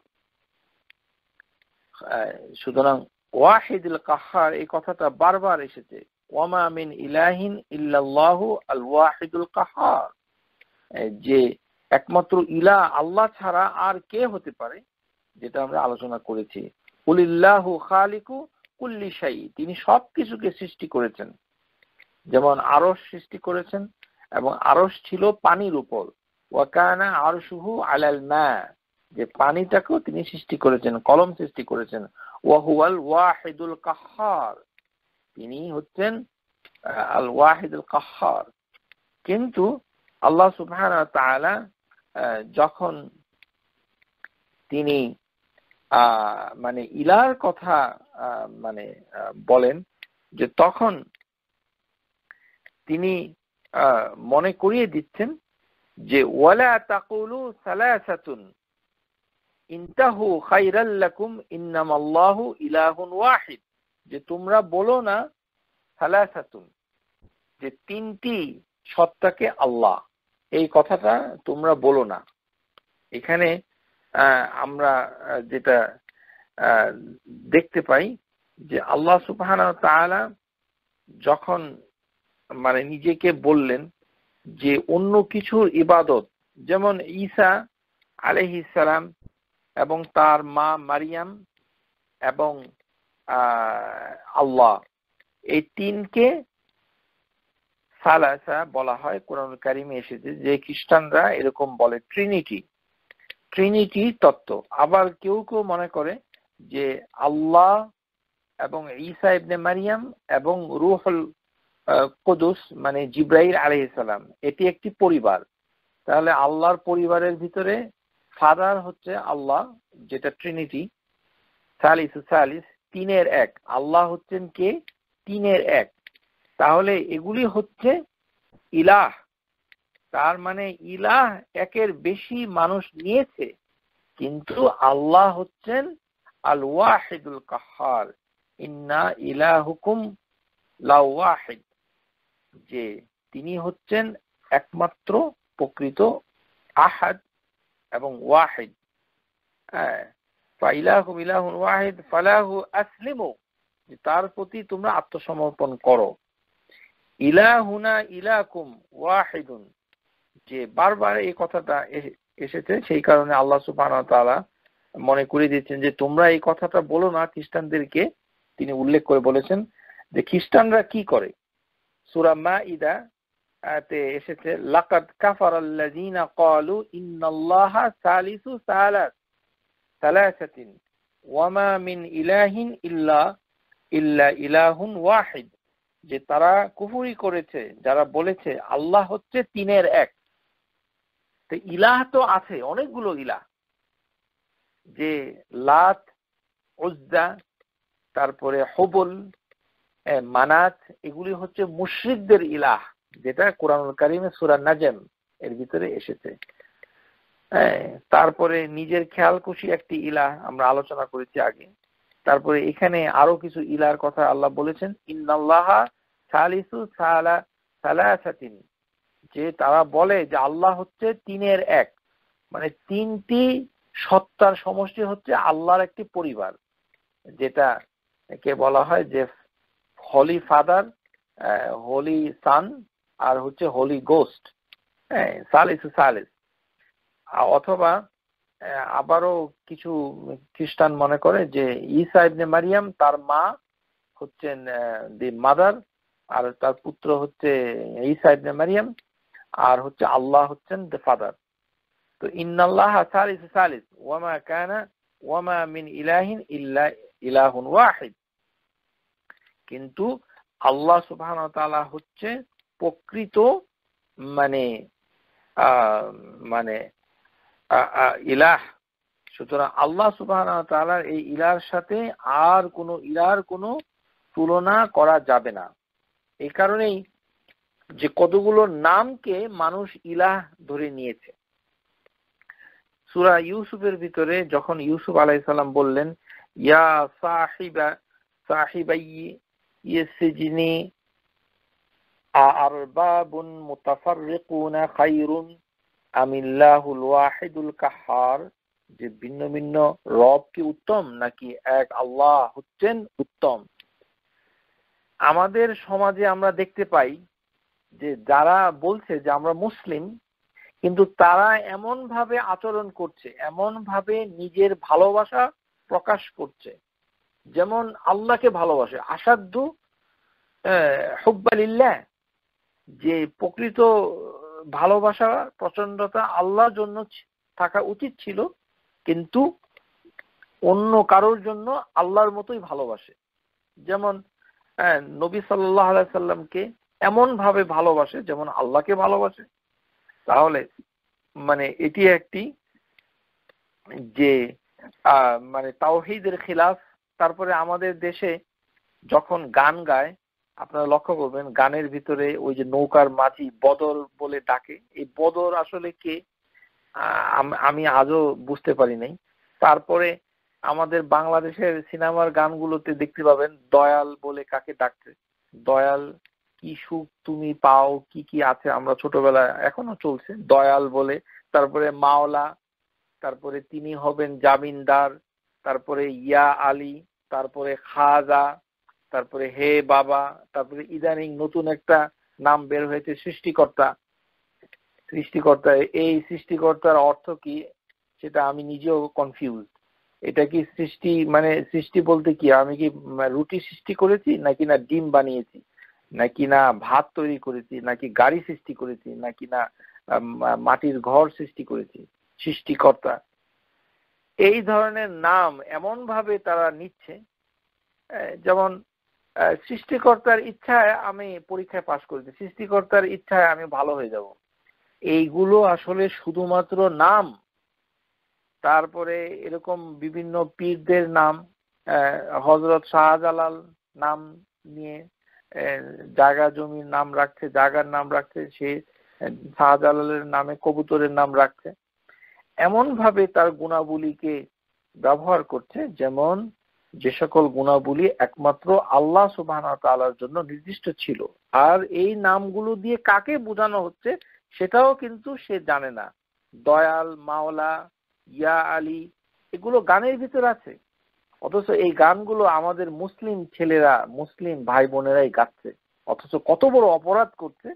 সুতরাং ওয়াহিদ আল কাহার এই কথাটা বারবার এসেছে ওয়ামা মিন ইলাহিন ইল্লাল্লাহ আল ওয়াহিদুল কাহার যে একমাত্র ইলা আল্লাহ ছাড়া আর কে হতে পারে যেটা আমরা আলোচনা করেছি কুলিল্লাহু খালিকু কুল্লি শাই তিনি সব কিছুকে সৃষ্টি করেছেন যেমন আরস সৃষ্টি করেছেন এবং আরস ছিল পানির উপর ওয়াকানা আরশুহু আলাল মা যে পানিটাকেও তিনি সৃষ্টি করেছেন কলম সৃষ্টি করেছেন ওয়াহুয়াল ওয়াহিদুল কাহার তিনি হচ্ছেন আল ওয়াহিদুল কাহার কিন্তু আল্লাহ সুবাহ যখন তিনি মানে ইলার কথা মানে বলেন যে তখন তিনি মনে করিয়ে দিচ্ছেন যে ওয়ালা তাকুলু সালাসাতুন খাইরাল্লাকুম ইলাহুন ওয়াহিদ যে তোমরা বলো না সালাসাতুন যে তিনটি সত্তাকে আল্লাহ এই কথাটা তোমরা বলো না এখানে আমরা যেটা দেখতে পাই যে আল্লাহ সুবহান তাআলা যখন মানে নিজেকে বললেন যে অন্য কিছুর ইবাদত যেমন ঈসা ইসালাম এবং তার মা মারিয়াম এবং আল্লাহ এই তিনকে সালাসা বলা হয় কোরআন কারিমে এসেছে যে খ্রিস্টানরা এরকম বলে ট্রিনিটি ট্রিনিটি তত্ত্ব আবার কেউ কেউ মনে করে যে আল্লাহ এবং ঈসা ইবনে মারিয়াম এবং রুহুল কদুস মানে জিব্রাইল আলহিসাল্লাম এটি একটি পরিবার তাহলে আল্লাহর পরিবারের ভিতরে ফাদার হচ্ছে আল্লাহ যেটা ট্রিনিটি সালিস সালিস তিনের এক আল্লাহ হচ্ছেন কে তিনের এক তাহলে এগুলি হচ্ছে ইলাহ তার মানে ইলাহ একের বেশি মানুষ নিয়েছে কিন্তু আল্লাহ হচ্ছেন আল ওয়াহেদুল কাহার ইন্না ইলাহুকুম লাওয়াহিদ যে তিনি হচ্ছেন একমাত্র প্রকৃত আহাদ এবং ওয়াহেদ হ্যাঁ, তার প্রতি তোমরা আত্মসমর্পণ করো যে বারবার এই কথাটা এসেছে সেই কারণে আল্লাহ সুবহান মনে করে দিচ্ছেন যে তোমরা এই কথাটা বলো না খ্রিস্টানদেরকে তিনি উল্লেখ করে বলেছেন যে খ্রিস্টানরা কি করে সুরা এসেছে লাকাদ কাফারাল্লাযিনা ক্বালু ইন্নাল্লাহা সালিসু সালাস সালাসাতিন ওয়ামা মিন ইলাহিন ইল্লা ইল্লা ইলাহুন ওয়াহিদ যে তারা কুফুরি করেছে যারা বলেছে আল্লাহ হচ্ছে তিনের এক তো ইলাহ তো আছে অনেকগুলো ইলাহ যে লাত উজ্জা তারপরে হবল মানাত এগুলি হচ্ছে মুশ্রিকদের ইলাহ যেটা কোরআনুল কারিমে সুরা নাজেম এর ভিতরে এসেছে তারপরে নিজের খেয়াল খুশি একটি ইলাহ আমরা আলোচনা করেছি আগে তারপরে এখানে আরো কিছু ইলার কথা আল্লাহ বলেছেন যে তারা বলে যে আল্লাহ হচ্ছে তিনের এক মানে তিনটি সত্তার সমষ্টি হচ্ছে আল্লাহর একটি পরিবার যেটা কে বলা হয় যে হলি ফাদার হলি সান আর হচ্ছে হলি গোস্ট সালিস সালিস অথবা আবারও কিছু খ্রিস্টান মনে করে যে ইসা ইবনে মারিয়াম তার মা হচ্ছেন দি মাদার আর তার পুত্র হচ্ছে ইসা ইবনে মারিয়াম আর হচ্ছে আল্লাহ হচ্ছেন দ্য ফাদার তো ইন্নাল্লাহ সালিস সালিস ওয়ামা কানা ওয়ামা মিন ইলাহিন ইল্লা ইলাহুন ওয়াহিদ কিন্তু আল্লাহ সুবহান হচ্ছে প্রকৃত মানে মানে ইলাহ সুতরাং আল্লাহ সুবাহর এই ইলার সাথে আর কোনো ইলার কোনো তুলনা করা যাবে না এই কারণেই যে কতগুলো নামকে মানুষ ইলাহ ধরে নিয়েছে সুরা ইউসুফের ভিতরে যখন ইউসুফ আলাইসাল্লাম বললেন ইয়া সাহিবা সাহিবাই أأرباب متفرقون خير أم الله الواحد الكحار যে ভিন্ন ভিন্ন রব কি উত্তম নাকি এক আল্লাহ হচ্ছেন উত্তম আমাদের সমাজে আমরা দেখতে পাই যে যারা বলছে যে আমরা মুসলিম কিন্তু তারা এমন ভাবে আচরণ করছে এমন ভাবে নিজের ভালোবাসা প্রকাশ করছে যেমন আল্লাহকে ভালোবাসে আসাধ্য হুব্বালিল্লাহ যে প্রকৃত ভালোবাসা প্রচন্ডতা আল্লাহর জন্য থাকা উচিত ছিল কিন্তু অন্য কারোর জন্য আল্লাহর মতোই ভালোবাসে যেমন নবী সাল্লাহ সাল্লামকে এমন ভাবে ভালোবাসে যেমন আল্লাহকে ভালোবাসে তাহলে মানে এটি একটি যে মানে তাওহিদের খিলাফ তারপরে আমাদের দেশে যখন গান গায় আপনারা লক্ষ্য করবেন গানের ভিতরে ওই যে নৌকার মাঝি বদর বলে ডাকে এই বদর আসলে কে আমি আজও বুঝতে পারি নাই তারপরে আমাদের বাংলাদেশের সিনেমার গানগুলোতে দেখতে পাবেন দয়াল বলে কাকে ডাকতে দয়াল কি সুখ তুমি পাও কি কি আছে আমরা ছোটবেলায় এখনো চলছে দয়াল বলে তারপরে মাওলা তারপরে তিনি হবেন জামিনদার তারপরে ইয়া আলী তারপরে খাজা তারপরে হে বাবা তারপরে ইদানিং নতুন একটা নাম বের হয়েছে সৃষ্টিকর্তা সৃষ্টিকর্তা এই সৃষ্টিকর্তার অর্থ কি সেটা আমি নিজেও কনফিউজ এটা কি সৃষ্টি মানে সৃষ্টি বলতে কি আমি কি রুটি সৃষ্টি করেছি নাকি না ডিম বানিয়েছি নাকি না ভাত তৈরি করেছি নাকি গাড়ি সৃষ্টি করেছি নাকি না মাটির ঘর সৃষ্টি করেছি সৃষ্টিকর্তা এই ধরনের নাম এমনভাবে তারা নিচ্ছে যেমন সৃষ্টিকর্তার ইচ্ছায় আমি পরীক্ষায় পাশ করেছি সৃষ্টিকর্তার ইচ্ছায় আমি ভালো হয়ে যাব এইগুলো আসলে শুধুমাত্র নাম তারপরে এরকম বিভিন্ন পীরদের নাম হজরত শাহজালাল নাম নিয়ে জাগা জমির নাম রাখছে জাগার নাম রাখছে সে শাহজালালের নামে কবুতরের নাম রাখছে এমন ভাবে তার গুণাবলীকে ব্যবহার করছে যেমন যে সকল গুণাবলী একমাত্র আল্লাহ সুবাহ তালার জন্য নির্দিষ্ট ছিল আর এই নামগুলো দিয়ে কাকে বোঝানো হচ্ছে সেটাও কিন্তু সে জানে না দয়াল মাওলা ইয়া আলী এগুলো গানের ভিতর আছে অথচ এই গানগুলো আমাদের মুসলিম ছেলেরা মুসলিম ভাই বোনেরাই গাচ্ছে অথচ কত বড় অপরাধ করছে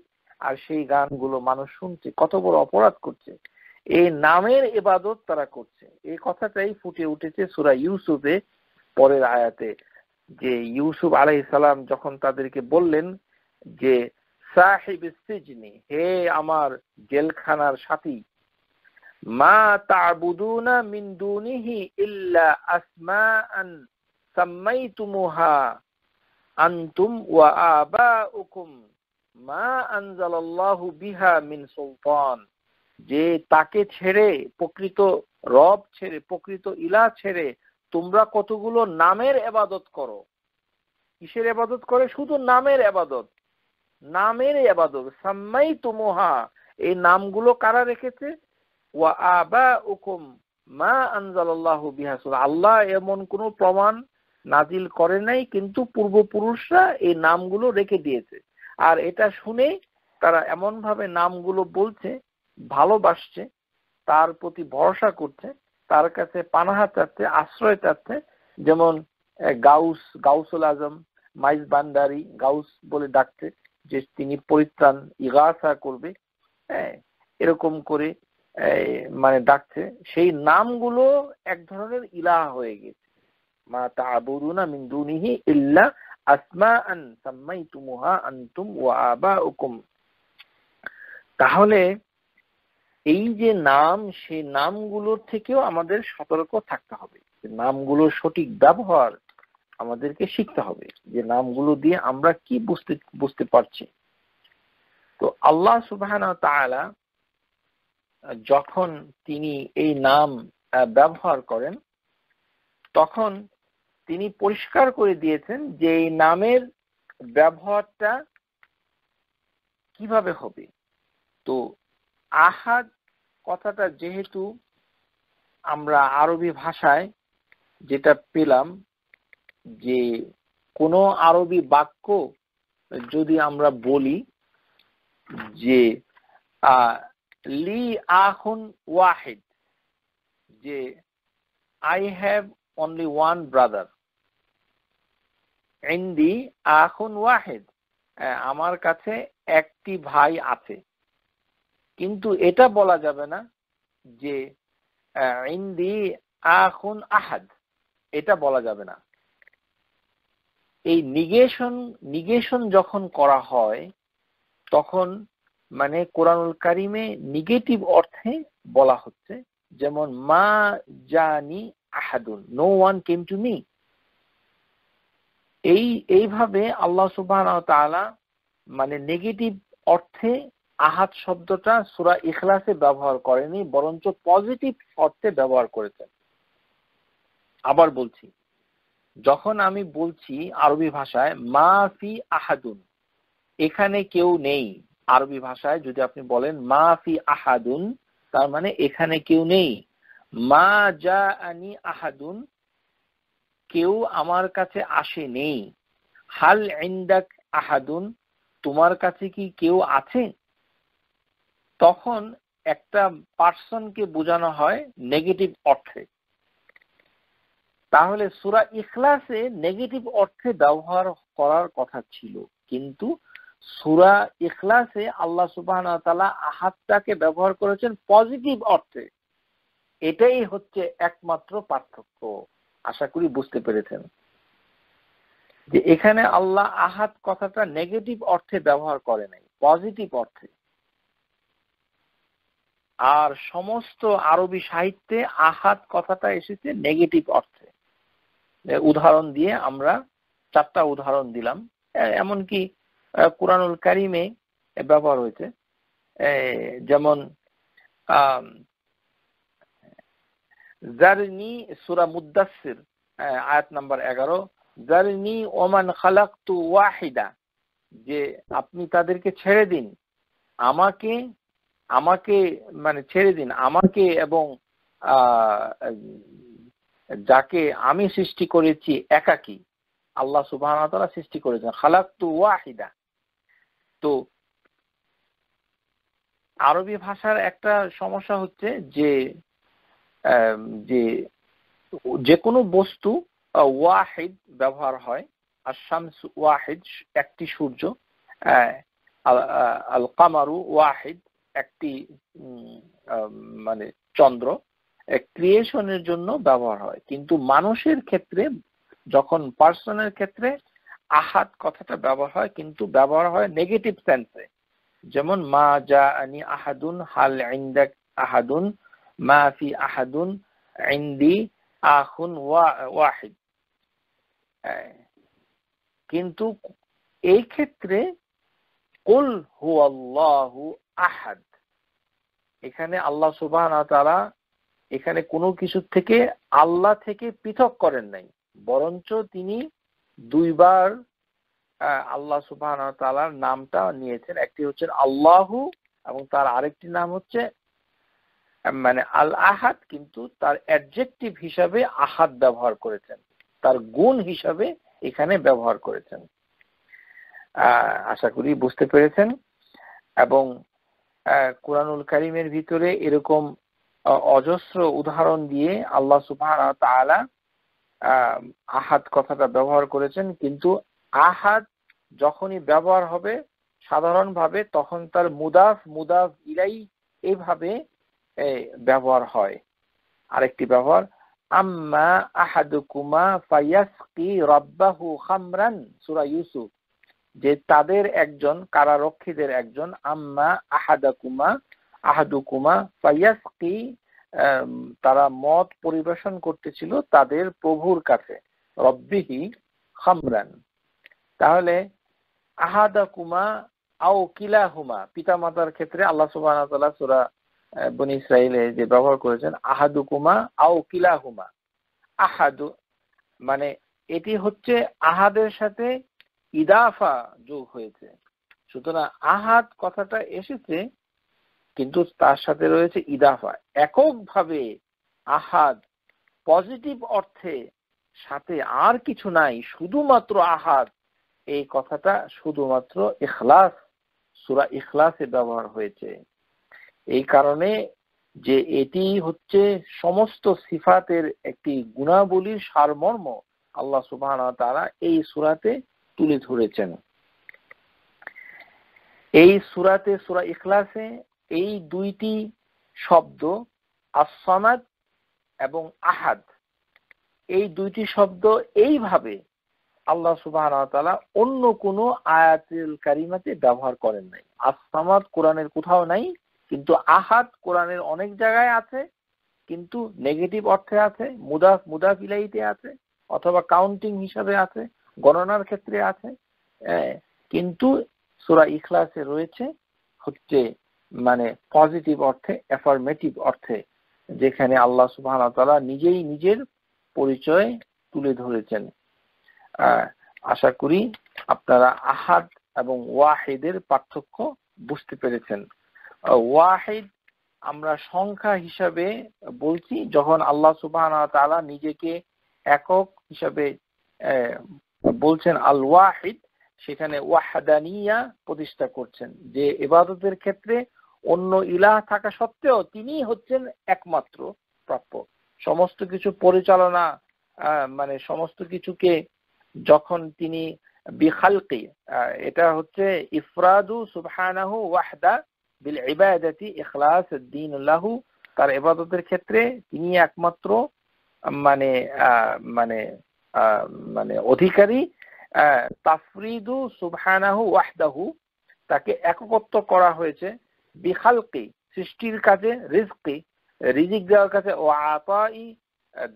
আর সেই গানগুলো মানুষ শুনছে কত বড় অপরাধ করছে এই নামের এবাদত তারা করছে এই কথাটাই ফুটে উঠেছে সুরা ইউসুফে পরের আয়াতে যে ইউসুফ আলাই সালাম যখন তাদেরকে বললেন যে সাহেব হে আমার জেলখানার সাথী মা তাবুদুনা ওয়া মা আনজালাল্লাহু বিহা মিন সুলতান যে তাকে ছেড়ে প্রকৃত রব ছেড়ে প্রকৃত ইলা ছেড়ে তোমরা কতগুলো নামের এবাদত করো কিসের এবাদত করে শুধু নামের এবাদত নামের এবাদত সাম্মাই তুমুহা এই নামগুলো কারা রেখেছে ওয়া আবা উকুম মা আনজালাল্লাহু বিহাসুল আল্লাহ এমন কোনো প্রমাণ নাজিল করে নাই কিন্তু পূর্বপুরুষরা এই নামগুলো রেখে দিয়েছে আর এটা শুনে তারা এমন ভাবে নামগুলো বলছে ভালোবাসছে তার প্রতি ভরসা করছে তার কাছে পানাহা চাচ্ছে আশ্রয় চাচ্ছে যেমন গাউস গাউসুল আজম মাইজ বান্দারি গাউস বলে ডাকছে যে তিনি পরিত্রাণ ইগাসা করবে এরকম করে মানে ডাকছে সেই নামগুলো এক ধরনের ইলাহ হয়ে গেছে মা তাবুরুনা মিন দুনিহি ইল্লা আসমা আন সাম্মাইতুমুহা আনতুম ওয়া আবাউকুম তাহলে এই যে নাম সে নামগুলোর থেকেও আমাদের সতর্ক থাকতে হবে নামগুলো সঠিক ব্যবহার আমাদেরকে শিখতে হবে যে নামগুলো দিয়ে আমরা কি বুঝতে বুঝতে পারছি তো আল্লাহ সুবাহ যখন তিনি এই নাম ব্যবহার করেন তখন তিনি পরিষ্কার করে দিয়েছেন যে এই নামের ব্যবহারটা কিভাবে হবে তো আহাদ কথাটা যেহেতু আমরা আরবি ভাষায় যেটা পেলাম যে কোনো আরবি বাক্য যদি আমরা বলি যে লি আহুন ওয়াহিদ যে I have only one brother ইন্দি আহুন ওয়াহেদ হ্যাঁ, আমার কাছে একটি ভাই আছে কিন্তু এটা বলা যাবে না যে ইন্দি আখুন আহাদ এটা বলা যাবে না এই নিগেশন নিগেশন যখন করা হয় তখন মানে কোরআনুল কারিমে নিগেটিভ অর্থে বলা হচ্ছে যেমন মা জানি আহাদুন no one came to me এই এইভাবে আল্লাহ সুবাহ মানে নেগেটিভ অর্থে আহাত শব্দটা সুরা ইখলাসে ব্যবহার করেনি বরঞ্চ পজিটিভ অর্থে ব্যবহার করেছেন আবার বলছি যখন আমি বলছি আরবি ভাষায় মা ফি আহাদুন এখানে কেউ নেই আরবি ভাষায় যদি আপনি বলেন মা ফি আহাদুন তার মানে এখানে কেউ নেই মা যা আনি আহাদুন কেউ আমার কাছে আসে নেই হাল ইন্দাক আহাদুন তোমার কাছে কি কেউ আছে তখন একটা পার্সনকে বোঝানো হয় নেগেটিভ অর্থে তাহলে সুরা ইখলাসে নেগেটিভ অর্থে ব্যবহার করার কথা ছিল কিন্তু সুরা ইখলাসে আল্লাহ সুবাহ আহাতটাকে ব্যবহার করেছেন পজিটিভ অর্থে এটাই হচ্ছে একমাত্র পার্থক্য আশা করি বুঝতে পেরেছেন যে এখানে আল্লাহ আহাত কথাটা নেগেটিভ অর্থে ব্যবহার করে নাই পজিটিভ অর্থে আর সমস্ত আরবি সাহিত্যে আহাত কথাটা এসেছে নেগেটিভ অর্থে উদাহরণ দিয়ে আমরা চারটা উদাহরণ দিলাম এমনকি কোরআনুল কারিমে ব্যবহার হয়েছে যেমন আয়াত নাম্বার এগারো জারনি ওমান খালাক তু ওয়াহিদা যে আপনি তাদেরকে ছেড়ে দিন আমাকে আমাকে মানে ছেড়ে দিন আমাকে এবং যাকে আমি সৃষ্টি করেছি একাকি আল্লাহ সুবাহ সৃষ্টি করেছেন খালাক তু ওয়াহিদা তো আরবি ভাষার একটা সমস্যা হচ্ছে যে যে যে কোনো বস্তু ওয়াহিদ ব্যবহার হয় আর শামস ওয়াহিদ একটি সূর্য আল কামারু ওয়াহিদ একটি মানে চন্দ্র ক্রিয়েশনের জন্য ব্যবহার হয় কিন্তু মানুষের ক্ষেত্রে যখন পার্সনের ক্ষেত্রে আহাত কথাটা ব্যবহার হয় কিন্তু ব্যবহার হয় নেগেটিভ সেন্সে যেমন মা যা আনি আহাদুন হাল ইন্দাক আহাদুন মা ফি আহাদুন ইন্দি আহুন ওয়াহিদ কিন্তু এই ক্ষেত্রে কুল হু আল্লাহু আহাদ এখানে আল্লাহ সুবাহ তারা এখানে কোনো কিছু থেকে আল্লাহ থেকে পৃথক করেন নাই বরঞ্চ তিনি দুইবার আল্লাহ সুবাহ তালার নামটা নিয়েছেন একটি হচ্ছে আল্লাহু এবং তার আরেকটি নাম হচ্ছে মানে আল আহাদ কিন্তু তার অ্যাডজেক্টিভ হিসাবে আহাদ ব্যবহার করেছেন তার গুণ হিসাবে এখানে ব্যবহার করেছেন আশা করি বুঝতে পেরেছেন এবং কোরআনুল করিমের ভিতরে এরকম অজস্র উদাহরণ দিয়ে আল্লাহ সুফান তালা আহাত কথাটা ব্যবহার করেছেন কিন্তু আহাত যখনই ব্যবহার হবে সাধারণভাবে তখন তার মুদাফ মুদাফ ইলাই এভাবে ব্যবহার হয় আরেকটি ব্যবহার আম্মা আহাদুকুমা ফাইয়াসকি রব্বাহু খামরান সুরা ইউসুফ যে তাদের একজন কারারক্ষীদের একজন আম্মা আহাদাকুমা আহাদুকুমা ফাইয়াসকি তারা মত পরিবেশন করতেছিল তাদের প্রভুর কাছে রব্বিহি খামরান তাহলে আহাদাকুমা আও কিলাহুমা পিতা মাতার ক্ষেত্রে আল্লাহ সুবাহ সুরা বনি ইসরায়েলে যে ব্যবহার করেছেন আহাদুকুমা আও কিলাহুমা আহাদু মানে এটি হচ্ছে আহাদের সাথে ইদাফা যোগ হয়েছে সুতরাং আহাত কথাটা এসেছে কিন্তু তার সাথে রয়েছে ইদাফা এককভাবে আহাদ পজিটিভ অর্থে সাথে আর কিছু নাই শুধুমাত্র আহাদ এই কথাটা শুধুমাত্র এখলাস সুরা ইখলাসে ব্যবহার হয়েছে এই কারণে যে এটি হচ্ছে সমস্ত সিফাতের একটি গুণাবলীর সারমর্ম আল্লাহ সুবাহ তারা এই সুরাতে তুলে ধরেছেন এই সুরাতে সুরা ইখলাসে এই দুইটি শব্দ আসমাদ এবং আহাদ এই দুইটি শব্দ এইভাবে আল্লাহ সুবাহ অন্য কোন আয়াতের কারিমাতে ব্যবহার করেন নাই আসামাদ কোরআনের কোথাও নাই কিন্তু আহাদ কোরআনের অনেক জায়গায় আছে কিন্তু নেগেটিভ অর্থে আছে মুদাফ মুদাফ ইলাইতে আছে অথবা কাউন্টিং হিসাবে আছে গণনার ক্ষেত্রে আছে কিন্তু সুরা ইখলাসে রয়েছে হচ্ছে মানে পজিটিভ অর্থে অ্যাফার্মেটিভ অর্থে যেখানে আল্লাহ সুবাহ তালা নিজেই নিজের পরিচয় তুলে ধরেছেন আশা করি আপনারা আহাদ এবং ওয়াহেদের পার্থক্য বুঝতে পেরেছেন ওয়াহেদ আমরা সংখ্যা হিসাবে বলছি যখন আল্লাহ সুবাহ তালা নিজেকে একক হিসাবে বলছেন আল ওয়াহিদ সেখানে ওয়াহাদানিয়া প্রতিষ্ঠা করছেন যে এবাদতের ক্ষেত্রে অন্য ইলাহ থাকা সত্ত্বেও তিনি হচ্ছেন একমাত্র প্রাপ্য সমস্ত কিছু পরিচালনা মানে সমস্ত কিছুকে যখন তিনি বিখালকি এটা হচ্ছে ইফরাদু সুবহানাহু ওয়াহদা বিল ইবাদাতি ইখলাস দিন লাহু তার এবাদতের ক্ষেত্রে তিনি একমাত্র মানে মানে মানে অধিকারী তাফরিদু সুবহানাহু ওয়াহদাহু তাকে এককত্ব করা হয়েছে বিখালকি সৃষ্টির কাজে রিজকি রিজিক দেওয়ার কাছে ও আতাই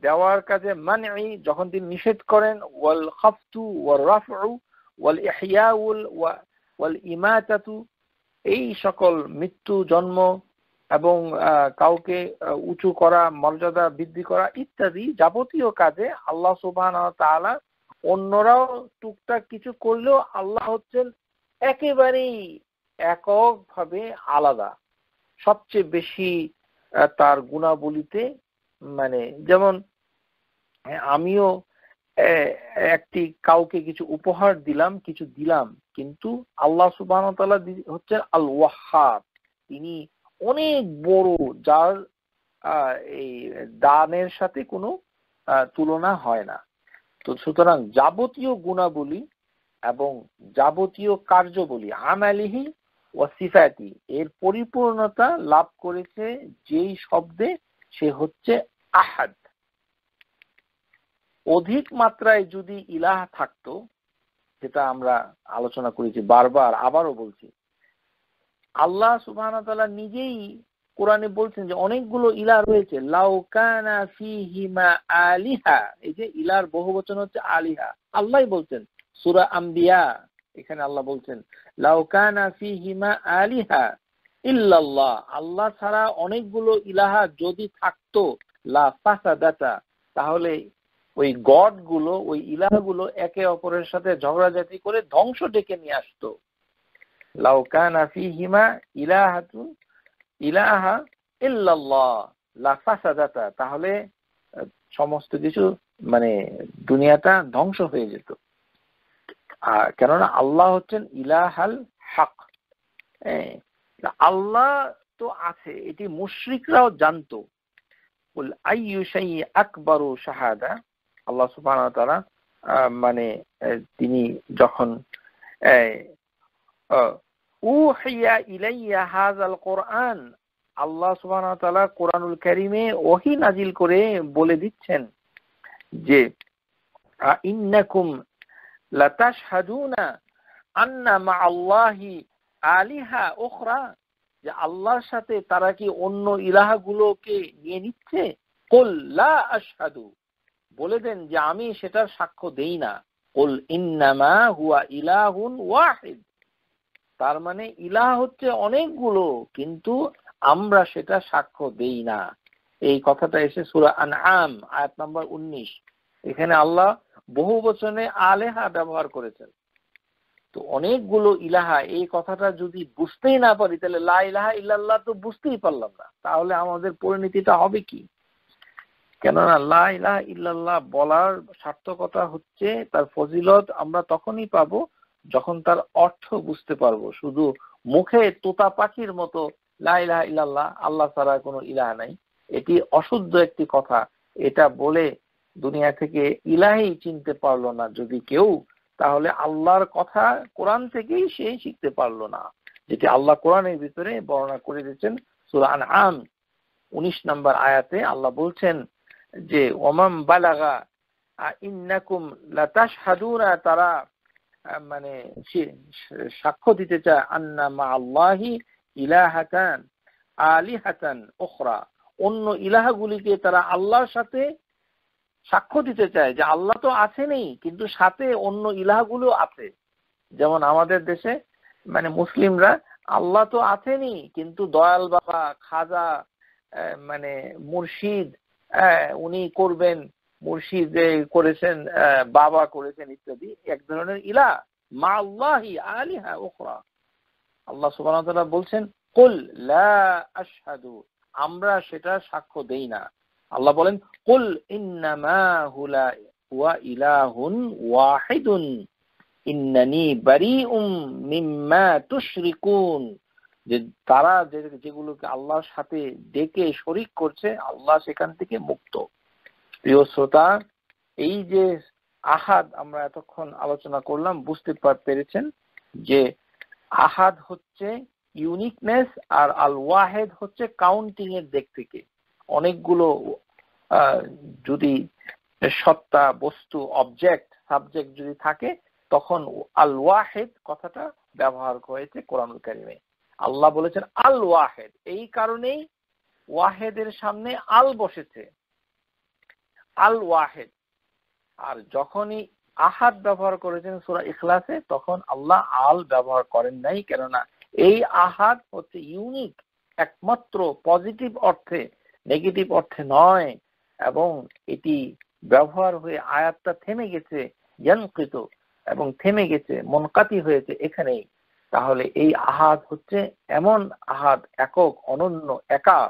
দেওয়ার কাজে মানে যখন তিনি নিষেধ করেন ওয়াল খাফতু ওয়াল রাফউ ওয়াল ইহিয়াউল ওয়াল ইমাতাতু এই সকল মৃত্যু জন্ম এবং কাউকে উঁচু করা মর্যাদা বৃদ্ধি করা ইত্যাদি যাবতীয় কাজে আল্লাহ সুবাহ তালা অন্যরাও টুকটাক কিছু করলেও আল্লাহ হচ্ছেন একেবারেই এককভাবে আলাদা সবচেয়ে বেশি তার গুণাবলিতে মানে যেমন আমিও একটি কাউকে কিছু উপহার দিলাম কিছু দিলাম কিন্তু আল্লাহ সুবাহ হচ্ছেন আল ওয়াহাব তিনি অনেক বড় যার এই দানের সাথে কোনো তুলনা হয় না তো সুতরাং যাবতীয় গুণাবলী এবং যাবতীয় কার্যবলী আমালিহি ওয়াসিফাতি এর পরিপূর্ণতা লাভ করেছে যেই শব্দে সে হচ্ছে আহাদ অধিক মাত্রায় যদি ইলাহ থাকতো যেটা আমরা আলোচনা করেছি বারবার আবারও বলছি আল্লাহ সুবাহ নিজেই কোরআনে বলছেন যে অনেকগুলো ইলা রয়েছে লাউকানা ফিহিমা আলিহা এই যে ইলার বহু বচন হচ্ছে আলিহা আল্লাহ বলছেন সুরা আম্বিয়া এখানে আল্লাহ বলছেন লাউকানা ফিহিমা আলিহা ইল্লাল্লাহ আল্লাহ ছাড়া অনেকগুলো ইলাহা যদি থাকতো লা ফাসাদাতা তাহলে ওই গড গুলো ওই ইলাহগুলো একে অপরের সাথে ঝগড়াঝাটি করে ধ্বংস ডেকে নিয়ে আসতো লাউকানা ফিহিমা ইলাহাতুন ইলাহা ইল্লাল্লাহ লাফাসাদাতা তাহলে সমস্ত কিছু মানে দুনিয়াটা ধ্বংস হয়ে যেত আর কেননা আল্লাহ হচ্ছেন ইলাহাল হক হ্যাঁ, আল্লাহ তো আছে এটি মুশরিকরাও জানতো বল আকবরু শাহাদা আল্লাহ সুবাহ মানে তিনি যখন উহিয়া ইলাইয়া হাজাল কোরআন আল্লাহ কোরআনুল ওহি নাজিল করে বলে দিচ্ছেন যে ইন্নাকুম আন্না মা আল্লাহি আলিহা যে আল্লাহর সাথে তারা কি অন্য ইলাহাগুলোকে নিয়ে নিচ্ছে কুল লা বলে দেন যে আমি সেটার সাক্ষ্য দেই না ইন্নামা হুয়া ইলাহুন ওয়াহিদ তার মানে ইলাহ হচ্ছে অনেকগুলো কিন্তু আমরা সেটা সাক্ষ্য দেই না এই কথাটা এসে সুরা আন আম আয়াত নাম্বার উনিশ এখানে আল্লাহ বহু বচনে আলেহা ব্যবহার করেছেন তো অনেকগুলো ইলাহা এই কথাটা যদি বুঝতেই না পারি তাহলে লা ইলাহা ইল্লাল্লাহ তো বুঝতেই পারলাম না তাহলে আমাদের পরিণতিটা হবে কি কেননা লা ইলাহা ইল্লাল্লাহ বলার সার্থকতা হচ্ছে তার ফজিলত আমরা তখনই পাবো যখন তার অর্থ বুঝতে পারবো শুধু মুখে তোতা পাখির মতো লাইলা ইলাল্লাহ আল্লাহ ছাড়া কোনো ইলাহ নাই এটি অশুদ্ধ একটি কথা এটা বলে দুনিয়া থেকে ইলাহি চিনতে পারলো না যদি কেউ তাহলে আল্লাহর কথা কোরআন থেকেই সে শিখতে পারলো না যেটি আল্লাহ কোরআনের ভিতরে বর্ণনা করে দিয়েছেন সুরান আন উনিশ নম্বর আয়াতে আল্লাহ বলছেন যে ওমাম বালাগা ইন্নাকুম হাদুরা তারা মানে সাক্ষ্য দিতে চায় আন্না মা আল্লাহি ইলাহাতান আলিহাতান ওখরা অন্য ইলাহাগুলিকে তারা আল্লাহর সাথে সাক্ষ্য দিতে চায় যে আল্লাহ তো নেই কিন্তু সাথে অন্য ইলাহাগুলো আছে যেমন আমাদের দেশে মানে মুসলিমরা আল্লাহ তো আছেনি কিন্তু দয়াল বাবা খাজা মানে মুর্শিদ উনি করবেন মুর্শিদ করেছেন বাবা করেছেন ইত্যাদি এক ধরনের ইলা মা আল্লাহি আলিহা ওখরা আল্লাহ সুবাহ বলছেন কুল লা আশহাদু আমরা সেটা সাক্ষ্য দেই না আল্লাহ বলেন কুল ইন্নামা হুলা ওয়া ইলাহুন ওয়াহিদুন ইন্নানি বারিউম মিম্মা তুশরিকুন যে তারা যেগুলোকে আল্লাহর সাথে ডেকে শরিক করছে আল্লাহ সেখান থেকে মুক্ত প্রিয় শ্রোতা এই যে আহাদ আমরা এতক্ষণ আলোচনা করলাম বুঝতে পেরেছেন যে আহাদ হচ্ছে ইউনিকনেস আর আল ওয়াহেদ হচ্ছে কাউন্টিং এর দিক থেকে অনেকগুলো যদি সত্তা বস্তু অবজেক্ট সাবজেক্ট যদি থাকে তখন আল ওয়াহেদ কথাটা ব্যবহার হয়েছে কোরআন কারিমে আল্লাহ বলেছেন আল ওয়াহেদ এই কারণেই ওয়াহেদের সামনে আল বসেছে আল ওয়াহেদ আর যখনই আহাদ ব্যবহার করেছেন সুরা ইখলাসে তখন আল্লাহ আল ব্যবহার করেন নাই কেননা এই আহাদ হচ্ছে ইউনিক একমাত্র পজিটিভ অর্থে নেগেটিভ অর্থে নয় এবং এটি ব্যবহার হয়ে আয়াতটা থেমে গেছে জ্ঞানকৃত এবং থেমে গেছে মনকাতি হয়েছে এখানেই তাহলে এই আহাদ হচ্ছে এমন আহাদ একক অনন্য একা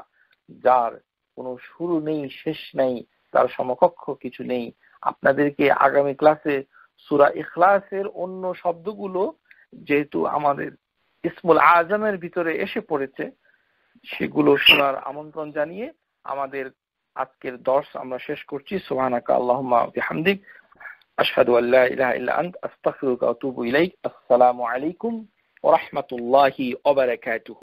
যার কোনো শুরু নেই শেষ নেই তার সমকক্ষ কিছু নেই আপনাদেরকে আগামী ক্লাসে সুরা ইখলাসের অন্য শব্দগুলো যেহেতু আমাদের ইসমুল আজমের ভিতরে এসে পড়েছে সেগুলো শোনার আমন্ত্রণ জানিয়ে আমাদের আজকের দর্শ আমরা শেষ করছি সোহানাকা আল্লাহমা বিহামদিক আশহাদু আল্লাহ ইলাহা ইল্লা আন্ত আস্তাগফিরুকা ওয়া আতুবু ইলাইক আসসালামু আলাইকুম ওয়া রাহমাতুল্লাহি ওয়া বারাকাতুহু